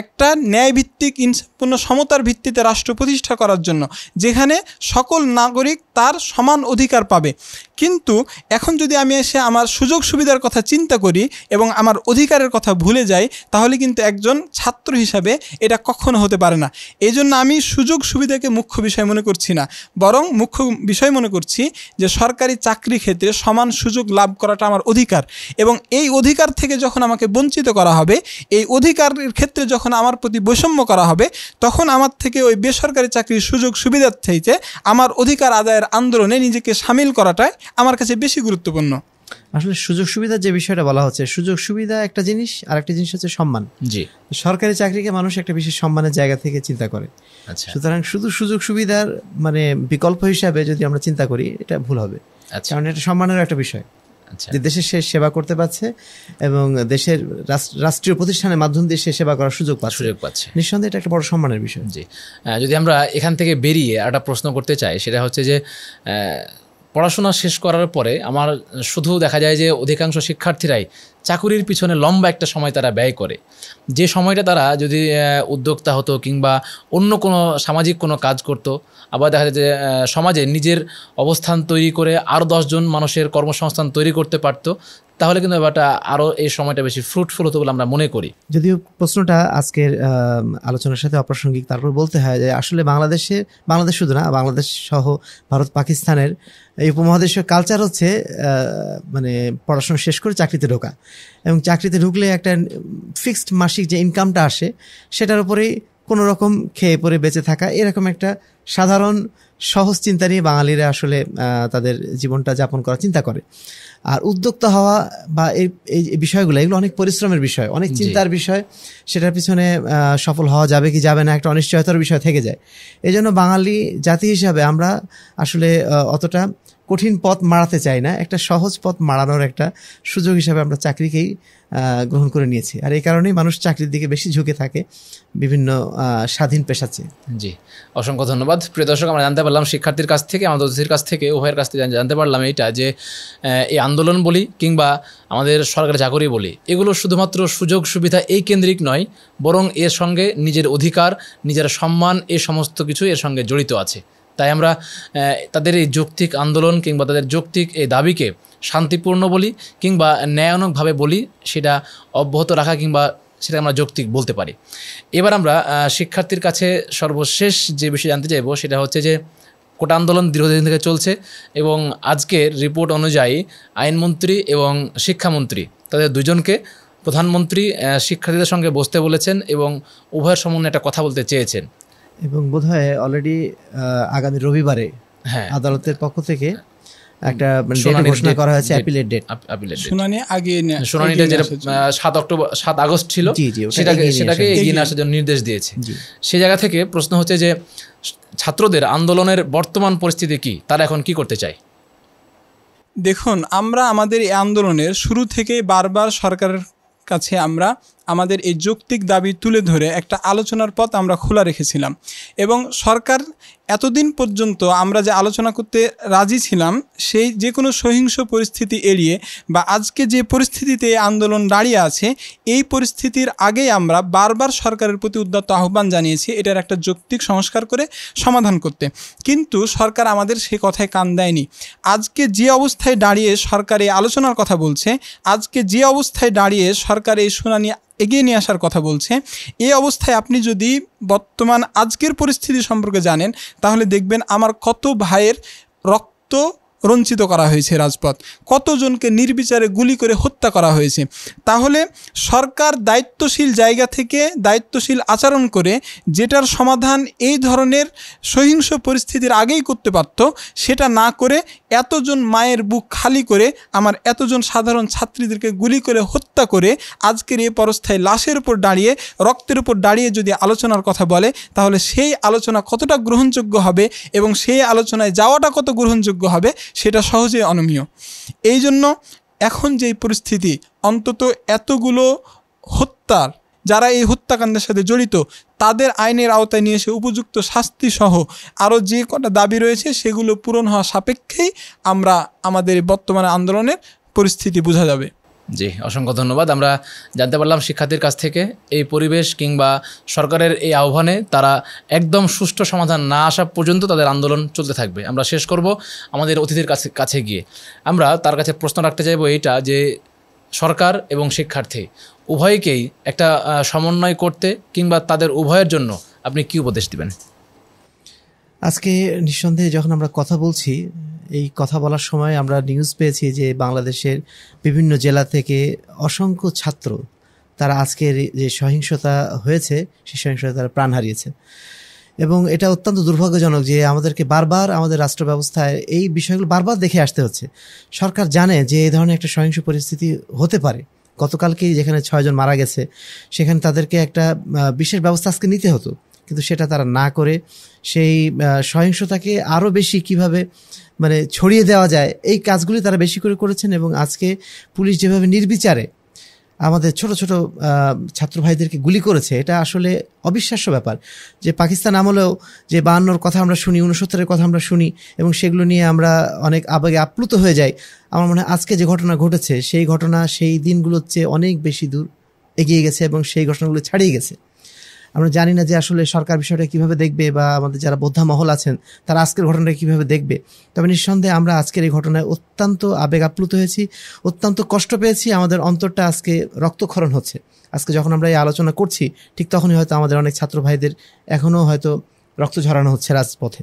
একটা ন্যায়ভিত্তিক ইনসাপূর্ণ সমতার ভিত্তিতে রাষ্ট্র প্রতিষ্ঠা করার জন্য যেখানে সকল নাগরিক তার সমান অধিকার para কিন্তু এখন যদি আমি এসে আমার সুযোগ সুবিধার কথা চিন্তা করি এবং আমার অধিকারের কথা ভুলে যাই তাহলে কিন্তু একজন ছাত্র হিসাবে এটা কখনো হতে পারে না এই জন্য আমি সুযোগ সুবিধাকে মুখ্য বিষয় মনে করছি না বরং মুখ্য বিষয় মনে করছি যে সরকারি চাকরি ক্ষেত্রে সমান সুযোগ লাভ করাটা আমার অধিকার এবং এই অধিকার থেকে যখন আমাকে বঞ্চিত করা হবে এই অধিকারের ক্ষেত্রে যখন আমার প্রতি বৈষম্য করা হবে তখন আমার থেকে ওই বেসরকারি চাকরির সুযোগ সুবিধার থেকে আমার অধিকার আদায়ের আন্দোলনে নিজেকে সামিল করাটাই আমার কাছে বেশি গুরুত্বপূর্ণ আসলে সুযোগ সুবিধা যে বিষয়টা বলা হচ্ছে সুযোগ সুবিধা একটা জিনিস আর একটা জিনিস হচ্ছে সম্মান জি সরকারি চাকরিকে মানুষ একটা বিশেষ সম্মানের জায়গা থেকে চিন্তা করে আচ্ছা। সুতরাং শুধু সুযোগ সুবিধার মানে বিকল্প হিসাবে যদি আমরা চিন্তা করি এটা ভুল হবে আচ্ছা। কারণ এটা সম্মানের একটা বিষয় আচ্ছা। যে দেশের সে সেবা করতে পারছে এবং দেশের রাষ্ট্রীয় প্রতিষ্ঠানের মাধ্যম দিয়ে সে সেবা করার সুযোগ পাচ্ছে সুযোগ পাচ্ছে নিঃসন্দেহে এটা একটা বড় সম্মানের বিষয় জি যদি আমরা এখান থেকে বেরিয়ে একটা প্রশ্ন করতে চাই সেটা হচ্ছে যে পড়াশোনা শেষ করার পরে আমার শুধু দেখা যায় যে অধিকাংশ শিক্ষার্থীরাই চাকুরির পিছনে লম্বা একটা সময় তারা ব্যয় করে যে সময়টা তারা যদি উদ্যোক্তা হতো কিংবা অন্য কোনো সামাজিক কোনো কাজ করত আবার দেখা যায় যে সমাজে নিজের অবস্থান তৈরি করে আরও দশজন মানুষের কর্মসংস্থান তৈরি করতে পারত তাহলে কিন্তু ব্যাপারটা আরও এই সময়টা বেশি ফ্রুটফুল হতো বলে আমরা মনে করি যদিও প্রশ্নটা আজকের আলোচনার সাথে অপ্রাসঙ্গিক তারপর বলতে হয় যে আসলে বাংলাদেশে বাংলাদেশ শুধু না বাংলাদেশ সহ ভারত পাকিস্তানের এই উপমহাদেশীয় কালচার হচ্ছে মানে পড়াশোনা শেষ করে চাকরিতে ঢোকা এবং চাকরিতে ঢুকলে একটা ফিক্সড মাসিক যে ইনকামটা আসে সেটার উপরেই কোনো রকম খেয়ে পরে বেঁচে থাকা এরকম একটা সাধারণ সহজ চিন্তা নিয়ে বাঙালিরা আসলে তাদের জীবনটা যাপন করার চিন্তা করে আর উদ্যোক্তা হওয়া বা এই এই বিষয়গুলো এগুলো অনেক পরিশ্রমের বিষয় অনেক চিন্তার বিষয় সেটার পিছনে সফল হওয়া যাবে কি যাবে না একটা অনিশ্চয়তার বিষয় থেকে যায় এই জন্য বাঙালি জাতি হিসাবে আমরা আসলে অতটা কঠিন পথ মারাতে চাই না একটা সহজ পথ মারানোর একটা সুযোগ হিসাবে আমরা চাকরিকেই গ্রহণ করে নিয়েছে আর এই কারণেই মানুষ চাকরির দিকে বেশি ঝুঁকে থাকে বিভিন্ন স্বাধীন পেশা চেয়ে জি অসংখ্য ধন্যবাদ প্রিয় দর্শক আমরা জানতে পারলাম শিক্ষার্থীর কাছ থেকে আমাদের অতিথির কাছ থেকে উভয়ের কাছ থেকে জানতে পারলাম এইটা যে এই আন্দোলন বলি কিংবা আমাদের সরকারি চাকরি বলি এগুলো শুধুমাত্র সুযোগ সুবিধা এই কেন্দ্রিক নয় বরং এর সঙ্গে নিজের অধিকার নিজের সম্মান এ সমস্ত কিছু এর সঙ্গে জড়িত আছে তাই আমরা তাদের এই যৌক্তিক আন্দোলন কিংবা তাদের যৌক্তিক এই দাবিকে শান্তিপূর্ণ বলি কিংবা ন্যায়নকভাবে বলি সেটা অব্যাহত রাখা কিংবা সেটা আমরা যৌক্তিক বলতে পারি এবার আমরা শিক্ষার্থীর কাছে সর্বশেষ যে বিষয় জানতে চাইব সেটা হচ্ছে যে কোটা আন্দোলন দীর্ঘদিন থেকে চলছে এবং আজকের রিপোর্ট অনুযায়ী আইনমন্ত্রী এবং শিক্ষামন্ত্রী তাদের দুজনকে প্রধানমন্ত্রী শিক্ষার্থীদের সঙ্গে বসতে বলেছেন এবং উভয়ের সম্বন্ধে একটা কথা বলতে চেয়েছেন এবং বোধহয় অলরেডি আগামী রবিবারে হ্যাঁ আদালতের পক্ষ থেকে একটা মানে ঘোষণা করা হয়েছে অ্যাপিলের ডেট অ্যাপিলের শুনানি আগে মানে শুনানিটা যেটা 7 অক্টোবর 7 আগস্ট ছিল সেটাকে সেটাকে এগিয়ে নিয়ে আসার জন্য নির্দেশ দিয়েছে সে জায়গা থেকে প্রশ্ন হচ্ছে যে ছাত্রদের আন্দোলনের বর্তমান পরিস্থিতি কি তারা এখন কি করতে চায় দেখুন আমরা আমাদের এই আন্দোলনের শুরু থেকে বারবার সরকারের কাছে আমরা আমাদের এই যৌক্তিক দাবি তুলে ধরে একটা আলোচনার পথ আমরা খোলা রেখেছিলাম এবং সরকার এতদিন পর্যন্ত আমরা যে আলোচনা করতে রাজি ছিলাম সেই যে কোনো সহিংস পরিস্থিতি এড়িয়ে বা আজকে যে পরিস্থিতিতে আন্দোলন দাঁড়িয়ে আছে এই পরিস্থিতির আগেই আমরা বারবার সরকারের প্রতি উদ্যত আহ্বান জানিয়েছি এটার একটা যৌক্তিক সংস্কার করে সমাধান করতে কিন্তু সরকার আমাদের সে কথায় কান দেয়নি আজকে যে অবস্থায় দাঁড়িয়ে সরকার এই আলোচনার কথা বলছে আজকে যে অবস্থায় দাঁড়িয়ে সরকার এই শুনানি এগিয়ে নিয়ে আসার কথা বলছে এই অবস্থায় আপনি যদি বর্তমান আজকের পরিস্থিতি সম্পর্কে জানেন তাহলে দেখবেন আমার কত ভাইয়ের রক্ত রঞ্চিত করা হয়েছে রাজপথ কতজনকে নির্বিচারে গুলি করে হত্যা করা হয়েছে তাহলে সরকার দায়িত্বশীল জায়গা থেকে দায়িত্বশীল আচরণ করে যেটার সমাধান এই ধরনের সহিংস পরিস্থিতির আগেই করতে পারত সেটা না করে এতজন মায়ের বুক খালি করে আমার এতজন সাধারণ ছাত্রীদেরকে গুলি করে হত্যা করে আজকের এই পরস্থায় লাশের উপর দাঁড়িয়ে রক্তের উপর দাঁড়িয়ে যদি আলোচনার কথা বলে তাহলে সেই আলোচনা কতটা গ্রহণযোগ্য হবে এবং সেই আলোচনায় যাওয়াটা কত গ্রহণযোগ্য হবে সেটা সহজে অনমীয় এই জন্য এখন যেই পরিস্থিতি অন্তত এতগুলো হত্যার যারা এই হত্যাকাণ্ডের সাথে জড়িত তাদের আইনের আওতায় নিয়ে এসে উপযুক্ত শাস্তিসহ আরও যে কটা দাবি রয়েছে সেগুলো পূরণ হওয়া সাপেক্ষেই আমরা আমাদের বর্তমানে আন্দোলনের পরিস্থিতি বোঝা যাবে জি অসংখ্য ধন্যবাদ আমরা জানতে পারলাম শিক্ষার্থীর কাছ থেকে এই পরিবেশ কিংবা সরকারের এই আহ্বানে তারা একদম সুষ্ঠু সমাধান না আসা পর্যন্ত তাদের আন্দোলন চলতে থাকবে আমরা শেষ করব আমাদের অতিথির কাছে কাছে গিয়ে আমরা তার কাছে প্রশ্ন রাখতে চাইব এইটা যে সরকার এবং শিক্ষার্থী উভয়কেই একটা সমন্বয় করতে কিংবা তাদের উভয়ের জন্য আপনি কি উপদেশ দেবেন আজকে নিঃসন্দেহে যখন আমরা কথা বলছি এই কথা বলার সময় আমরা নিউজ পেয়েছি যে বাংলাদেশের বিভিন্ন জেলা থেকে অসংখ্য ছাত্র তারা আজকের যে সহিংসতা হয়েছে সেই সহিংসতা তারা প্রাণ হারিয়েছে এবং এটা অত্যন্ত দুর্ভাগ্যজনক যে আমাদেরকে বারবার আমাদের রাষ্ট্র ব্যবস্থায় এই বিষয়গুলো বারবার দেখে আসতে হচ্ছে সরকার জানে যে এই ধরনের একটা সহিংস পরিস্থিতি হতে পারে গতকালকেই যেখানে ছয়জন মারা গেছে সেখানে তাদেরকে একটা বিশেষ ব্যবস্থা আজকে নিতে হতো কিন্তু সেটা তারা না করে সেই সহিংসতাকে আরও বেশি কিভাবে মানে ছড়িয়ে দেওয়া যায় এই কাজগুলি তারা বেশি করে করেছেন এবং আজকে পুলিশ যেভাবে নির্বিচারে আমাদের ছোট ছোট ছাত্র ভাইদেরকে গুলি করেছে এটা আসলে অবিশ্বাস্য ব্যাপার যে পাকিস্তান আমলেও যে বায়ান্নর কথা আমরা শুনি উনসত্তরের কথা আমরা শুনি এবং সেগুলো নিয়ে আমরা অনেক আবেগে আপ্লুত হয়ে যাই আমার মনে হয় আজকে যে ঘটনা ঘটেছে সেই ঘটনা সেই দিনগুলোর চেয়ে অনেক বেশি দূর এগিয়ে গেছে এবং সেই ঘটনাগুলো ছাড়িয়ে গেছে আমরা জানি না যে আসলে সরকার বিষয়টা কিভাবে দেখবে বা আমাদের যারা বোদ্ধা মহল আছেন তারা আজকের ঘটনাটা কিভাবে দেখবে তবে নিঃসন্দেহে আমরা আজকের এই ঘটনায় অত্যন্ত আবেগ আপ্লুত হয়েছি অত্যন্ত কষ্ট পেয়েছি আমাদের অন্তরটা আজকে রক্তক্ষরণ হচ্ছে আজকে যখন আমরা এই আলোচনা করছি ঠিক তখনই হয়তো আমাদের অনেক ছাত্র ভাইদের এখনও হয়তো রক্ত ঝরানো হচ্ছে রাজপথে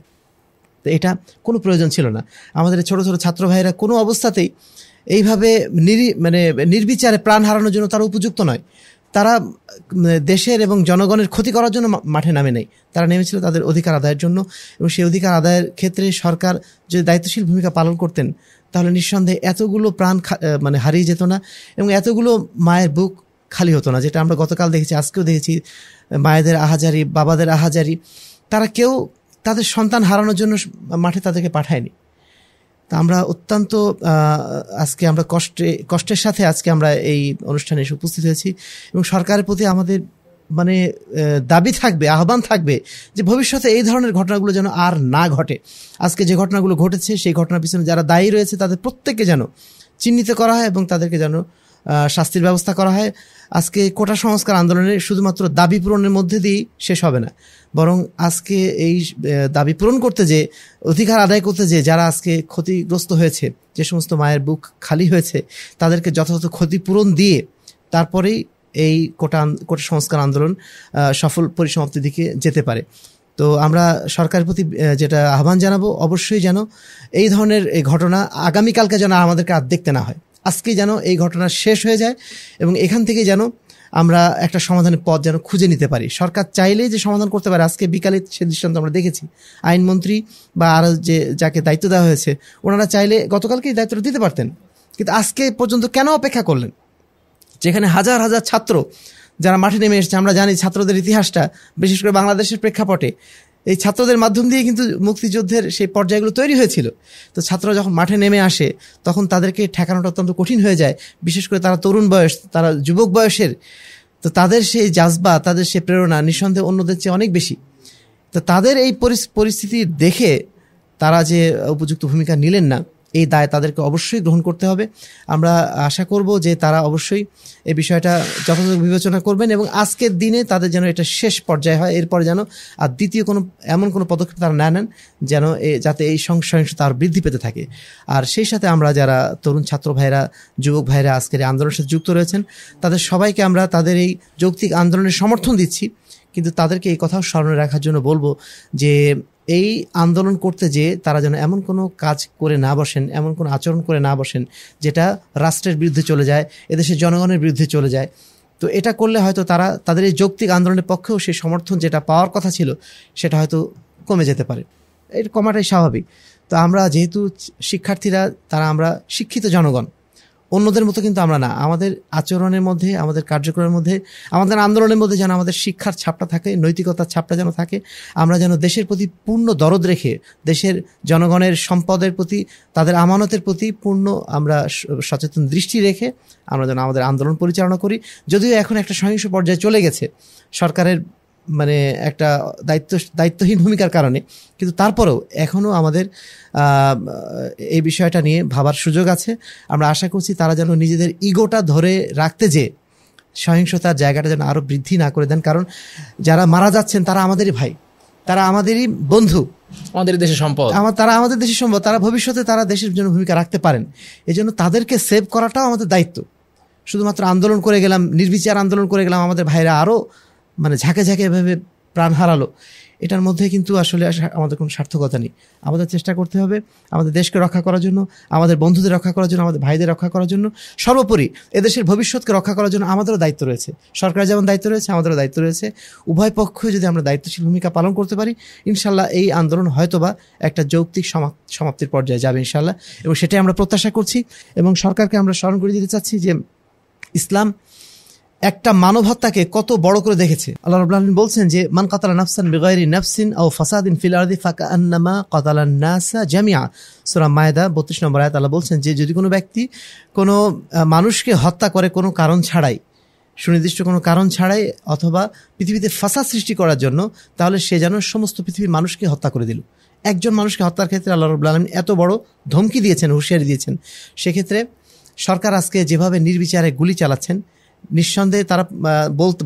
তো এটা কোনো প্রয়োজন ছিল না আমাদের ছোট ছোট ছাত্র ভাইরা কোনো অবস্থাতেই এইভাবে নির মানে নির্বিচারে প্রাণ হারানোর জন্য তারা উপযুক্ত নয় তারা মানে, দেশের এবং জনগণের ক্ষতি করার জন্য মাঠে নামে নেই তারা নেমেছিল তাদের অধিকার আদায়ের জন্য এবং সেই অধিকার আদায়ের ক্ষেত্রে সরকার যদি দায়িত্বশীল ভূমিকা পালন করতেন তাহলে নিঃসন্দেহে এতগুলো প্রাণ মানে হারিয়ে যেত না এবং এতগুলো মায়ের বুক খালি হতো না যেটা আমরা গতকাল দেখেছি আজকেও দেখেছি মায়েদের আহাজারি বাবাদের আহাজারি তারা কেউ তাদের সন্তান হারানোর জন্য মাঠে তাদেরকে পাঠায়নি তা আমরা অত্যন্ত আজকে আমরা কষ্টে কষ্টের সাথে আজকে আমরা এই অনুষ্ঠানে এসে উপস্থিত হয়েছি এবং সরকারের প্রতি আমাদের মানে দাবি থাকবে আহ্বান থাকবে যে ভবিষ্যতে এই ধরনের ঘটনাগুলো যেন আর না ঘটে আজকে যে ঘটনাগুলো ঘটেছে সেই ঘটনার পিছনে যারা দায়ী রয়েছে তাদের প্রত্যেককে যেন চিহ্নিত করা হয় এবং তাদেরকে যেন শাস্তির ব্যবস্থা করা হয় আজকে কোটা সংস্কার আন্দোলনে শুধুমাত্র দাবি পূরণের মধ্যে দিয়েই শেষ হবে না বরং আজকে এই দাবি পূরণ করতে যে অধিকার আদায় করতে যে যারা আজকে ক্ষতিগ্রস্ত হয়েছে যে সমস্ত মায়ের বুক খালি হয়েছে তাদেরকে যথাযথ ক্ষতিপূরণ দিয়ে তারপরেই এই কোটা কোটা সংস্কার আন্দোলন সফল পরিসমাপ্তির দিকে যেতে পারে তো আমরা সরকারের প্রতি যেটা আহ্বান জানাবো অবশ্যই যেন এই ধরনের ঘটনা আগামীকালকে যেন আমাদেরকে আর দেখতে না হয় আজকে যেন এই ঘটনা শেষ হয়ে যায় এবং এখান থেকে যেন আমরা একটা সমাধানের পথ যেন খুঁজে নিতে পারি সরকার চাইলে যে সমাধান করতে পারে আজকে বিকালে সে দৃষ্টান্ত আমরা দেখেছি আইনমন্ত্রী বা আরও যে যাকে দায়িত্ব দেওয়া হয়েছে ওনারা চাইলে গতকালকেই দায়িত্বটা দিতে পারতেন কিন্তু আজকে পর্যন্ত কেন অপেক্ষা করলেন যেখানে হাজার হাজার ছাত্র যারা মাঠে নেমে এসেছে আমরা জানি ছাত্রদের ইতিহাসটা বিশেষ করে বাংলাদেশের প্রেক্ষাপটে এই ছাত্রদের মাধ্যম দিয়ে কিন্তু মুক্তিযুদ্ধের সেই পর্যায়গুলো তৈরি হয়েছিল তো ছাত্ররা যখন মাঠে নেমে আসে তখন তাদেরকে ঠেকানোটা অত্যন্ত কঠিন হয়ে যায় বিশেষ করে তারা তরুণ বয়স তারা যুবক বয়সের তো তাদের সেই জাজবা তাদের সেই প্রেরণা নিঃসন্দেহে অন্যদের চেয়ে অনেক বেশি তো তাদের এই পরিস্থিতি দেখে তারা যে উপযুক্ত ভূমিকা নিলেন না এই দায় তাদেরকে অবশ্যই গ্রহণ করতে হবে আমরা আশা করব যে তারা অবশ্যই এই বিষয়টা যথাযথ বিবেচনা করবেন এবং আজকের দিনে তাদের যেন এটা শেষ পর্যায়ে হয় এরপর যেন আর দ্বিতীয় কোনো এমন কোনো পদক্ষেপ তারা না নেন যেন যাতে এই সহিংসতা আর বৃদ্ধি পেতে থাকে আর সেই সাথে আমরা যারা তরুণ ছাত্র ভাইরা যুবক ভাইরা আজকের এই আন্দোলনের সাথে যুক্ত রয়েছেন তাদের সবাইকে আমরা তাদের এই যৌক্তিক আন্দোলনের সমর্থন দিচ্ছি কিন্তু তাদেরকে এই কথাও স্মরণে রাখার জন্য বলবো যে এই আন্দোলন করতে যে তারা যেন এমন কোনো কাজ করে না বসেন এমন কোনো আচরণ করে না বসেন যেটা রাষ্ট্রের বিরুদ্ধে চলে যায় এদেশের জনগণের বিরুদ্ধে চলে যায় তো এটা করলে হয়তো তারা তাদের এই যৌক্তিক আন্দোলনের পক্ষেও সেই সমর্থন যেটা পাওয়ার কথা ছিল সেটা হয়তো কমে যেতে পারে এটা কমাটাই স্বাভাবিক তো আমরা যেহেতু শিক্ষার্থীরা তারা আমরা শিক্ষিত জনগণ অন্যদের মতো কিন্তু আমরা না আমাদের আচরণের মধ্যে আমাদের কার্যক্রমের মধ্যে আমাদের আন্দোলনের মধ্যে যেন আমাদের শিক্ষার ছাপটা থাকে নৈতিকতার ছাপটা যেন থাকে আমরা যেন দেশের প্রতি পূর্ণ দরদ রেখে দেশের জনগণের সম্পদের প্রতি তাদের আমানতের প্রতি পূর্ণ আমরা সচেতন দৃষ্টি রেখে আমরা যেন আমাদের আন্দোলন পরিচালনা করি যদিও এখন একটা সহিংস পর্যায়ে চলে গেছে সরকারের মানে একটা দায়িত্ব দায়িত্বহীন ভূমিকার কারণে কিন্তু তারপরেও এখনও আমাদের এই বিষয়টা নিয়ে ভাবার সুযোগ আছে আমরা আশা করছি তারা যেন নিজেদের ইগোটা ধরে রাখতে যে সহিংসতার জায়গাটা যেন আরও বৃদ্ধি না করে দেন কারণ যারা মারা যাচ্ছেন তারা আমাদেরই ভাই তারা আমাদেরই বন্ধু আমাদের দেশের সম্পদ আমার তারা আমাদের দেশের সম্পদ তারা ভবিষ্যতে তারা দেশের জন্য ভূমিকা রাখতে পারেন এই জন্য তাদেরকে সেভ করাটাও আমাদের দায়িত্ব শুধুমাত্র আন্দোলন করে গেলাম নির্বিচার আন্দোলন করে গেলাম আমাদের ভাইরা আরও মানে ঝাঁকে ঝাঁকে এভাবে প্রাণ হারালো এটার মধ্যে কিন্তু আসলে আমাদের কোনো সার্থকতা নেই আমাদের চেষ্টা করতে হবে আমাদের দেশকে রক্ষা করার জন্য আমাদের বন্ধুদের রক্ষা করার জন্য আমাদের ভাইদের রক্ষা করার জন্য সর্বোপরি এদেশের ভবিষ্যৎকে রক্ষা করার জন্য আমাদেরও দায়িত্ব রয়েছে সরকারের যেমন দায়িত্ব রয়েছে আমাদেরও দায়িত্ব রয়েছে উভয় পক্ষ যদি আমরা দায়িত্বশীল ভূমিকা পালন করতে পারি ইনশাল্লাহ এই আন্দোলন হয়তোবা একটা যৌক্তিক সমাপ্তির পর্যায়ে যাবে ইনশাল্লাহ এবং সেটাই আমরা প্রত্যাশা করছি এবং সরকারকে আমরা স্মরণ করে দিতে চাচ্ছি যে ইসলাম একটা মানবহত্যাকে কত বড় করে দেখেছে আল্লাহ রব আলমিন বলছেন যে মান কাতালা নাফসান বেগাইরি নাফসিন ও ফাসাদিন ফিল আর্দি ফাকা আন্নামা কাতালা নাসা জামিয়া সুরা মায়দা বত্রিশ নম্বর আয়াত আল্লাহ বলছেন যে যদি কোনো ব্যক্তি কোনো মানুষকে হত্যা করে কোনো কারণ ছাড়াই সুনির্দিষ্ট কোনো কারণ ছাড়াই অথবা পৃথিবীতে ফাঁসা সৃষ্টি করার জন্য তাহলে সে যেন সমস্ত পৃথিবীর মানুষকে হত্যা করে দিল একজন মানুষকে হত্যার ক্ষেত্রে আল্লাহ রবুল্লা আলমিন এত বড় ধমকি দিয়েছেন হুঁশিয়ারি দিয়েছেন সেক্ষেত্রে সরকার আজকে যেভাবে নির্বিচারে গুলি চালাচ্ছেন নিঃসন্দেহে তারা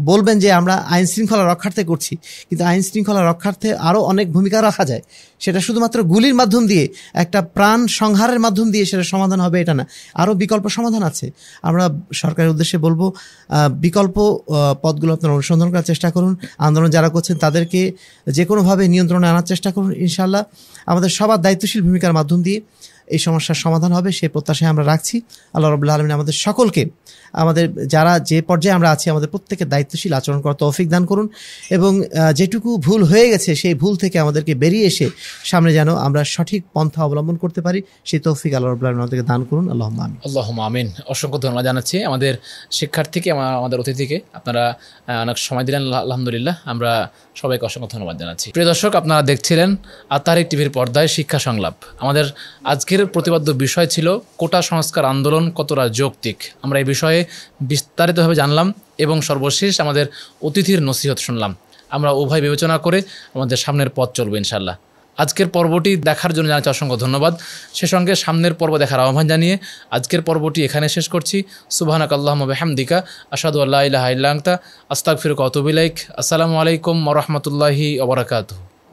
বলবেন যে আমরা আইন শৃঙ্খলা রক্ষার্থে করছি কিন্তু আইন শৃঙ্খলা রক্ষার্থে আরও অনেক ভূমিকা রাখা যায় সেটা শুধুমাত্র গুলির মাধ্যম দিয়ে একটা প্রাণ সংহারের মাধ্যম দিয়ে সেটা সমাধান হবে এটা না আরও বিকল্প সমাধান আছে আমরা সরকারের উদ্দেশ্যে বলবো বিকল্প পদগুলো আপনারা অনুসন্ধান করার চেষ্টা করুন আন্দোলন যারা করছেন তাদেরকে যে কোনোভাবে নিয়ন্ত্রণে আনার চেষ্টা করুন ইনশাল্লাহ আমাদের সবার দায়িত্বশীল ভূমিকার মাধ্যম দিয়ে এই সমস্যার সমাধান হবে সেই প্রত্যাশায় আমরা রাখছি আল্লাহ রবুল্লা আলমিন আমাদের সকলকে আমাদের যারা যে পর্যায়ে আমরা আছি আমাদের প্রত্যেকের দায়িত্বশীল আচরণ করার তৌফিক দান করুন এবং যেটুকু ভুল হয়ে গেছে সেই ভুল থেকে আমাদেরকে বেরিয়ে এসে সামনে যেন আমরা সঠিক পন্থা অবলম্বন করতে পারি সেই তৌফিক আল্লাহ আমাদেরকে দান করুন আল্লাহ আল্লাহ আমিন অসংখ্য ধন্যবাদ জানাচ্ছি আমাদের শিক্ষার্থীকে আমাদের অতিথিকে আপনারা অনেক সময় দিলেন আলহামদুলিল্লাহ আমরা সবাইকে অসংখ্য ধন্যবাদ জানাচ্ছি প্রিয় দর্শক আপনারা দেখছিলেন আতারিক টিভির পর্দায় শিক্ষা সংলাপ আমাদের আজকের প্রতিপাদ্য বিষয় ছিল কোটা সংস্কার আন্দোলন কতটা যৌক্তিক আমরা এই বিষয়ে বিষয়ে বিস্তারিতভাবে জানলাম এবং সর্বশেষ আমাদের অতিথির নসিহত শুনলাম আমরা উভয় বিবেচনা করে আমাদের সামনের পথ চলবে ইনশাল্লাহ আজকের পর্বটি দেখার জন্য জানাচ্ছি অসংখ্য ধন্যবাদ সে সঙ্গে সামনের পর্ব দেখার আহ্বান জানিয়ে আজকের পর্বটি এখানে শেষ করছি সুবাহানাক আল্লাহমহামদিকা আসাদু আল্লাহ আস্তাক ফিরুক অতবিলাইক আসসালামু আলাইকুম রহমতুল্লাহি ওবরাকাতু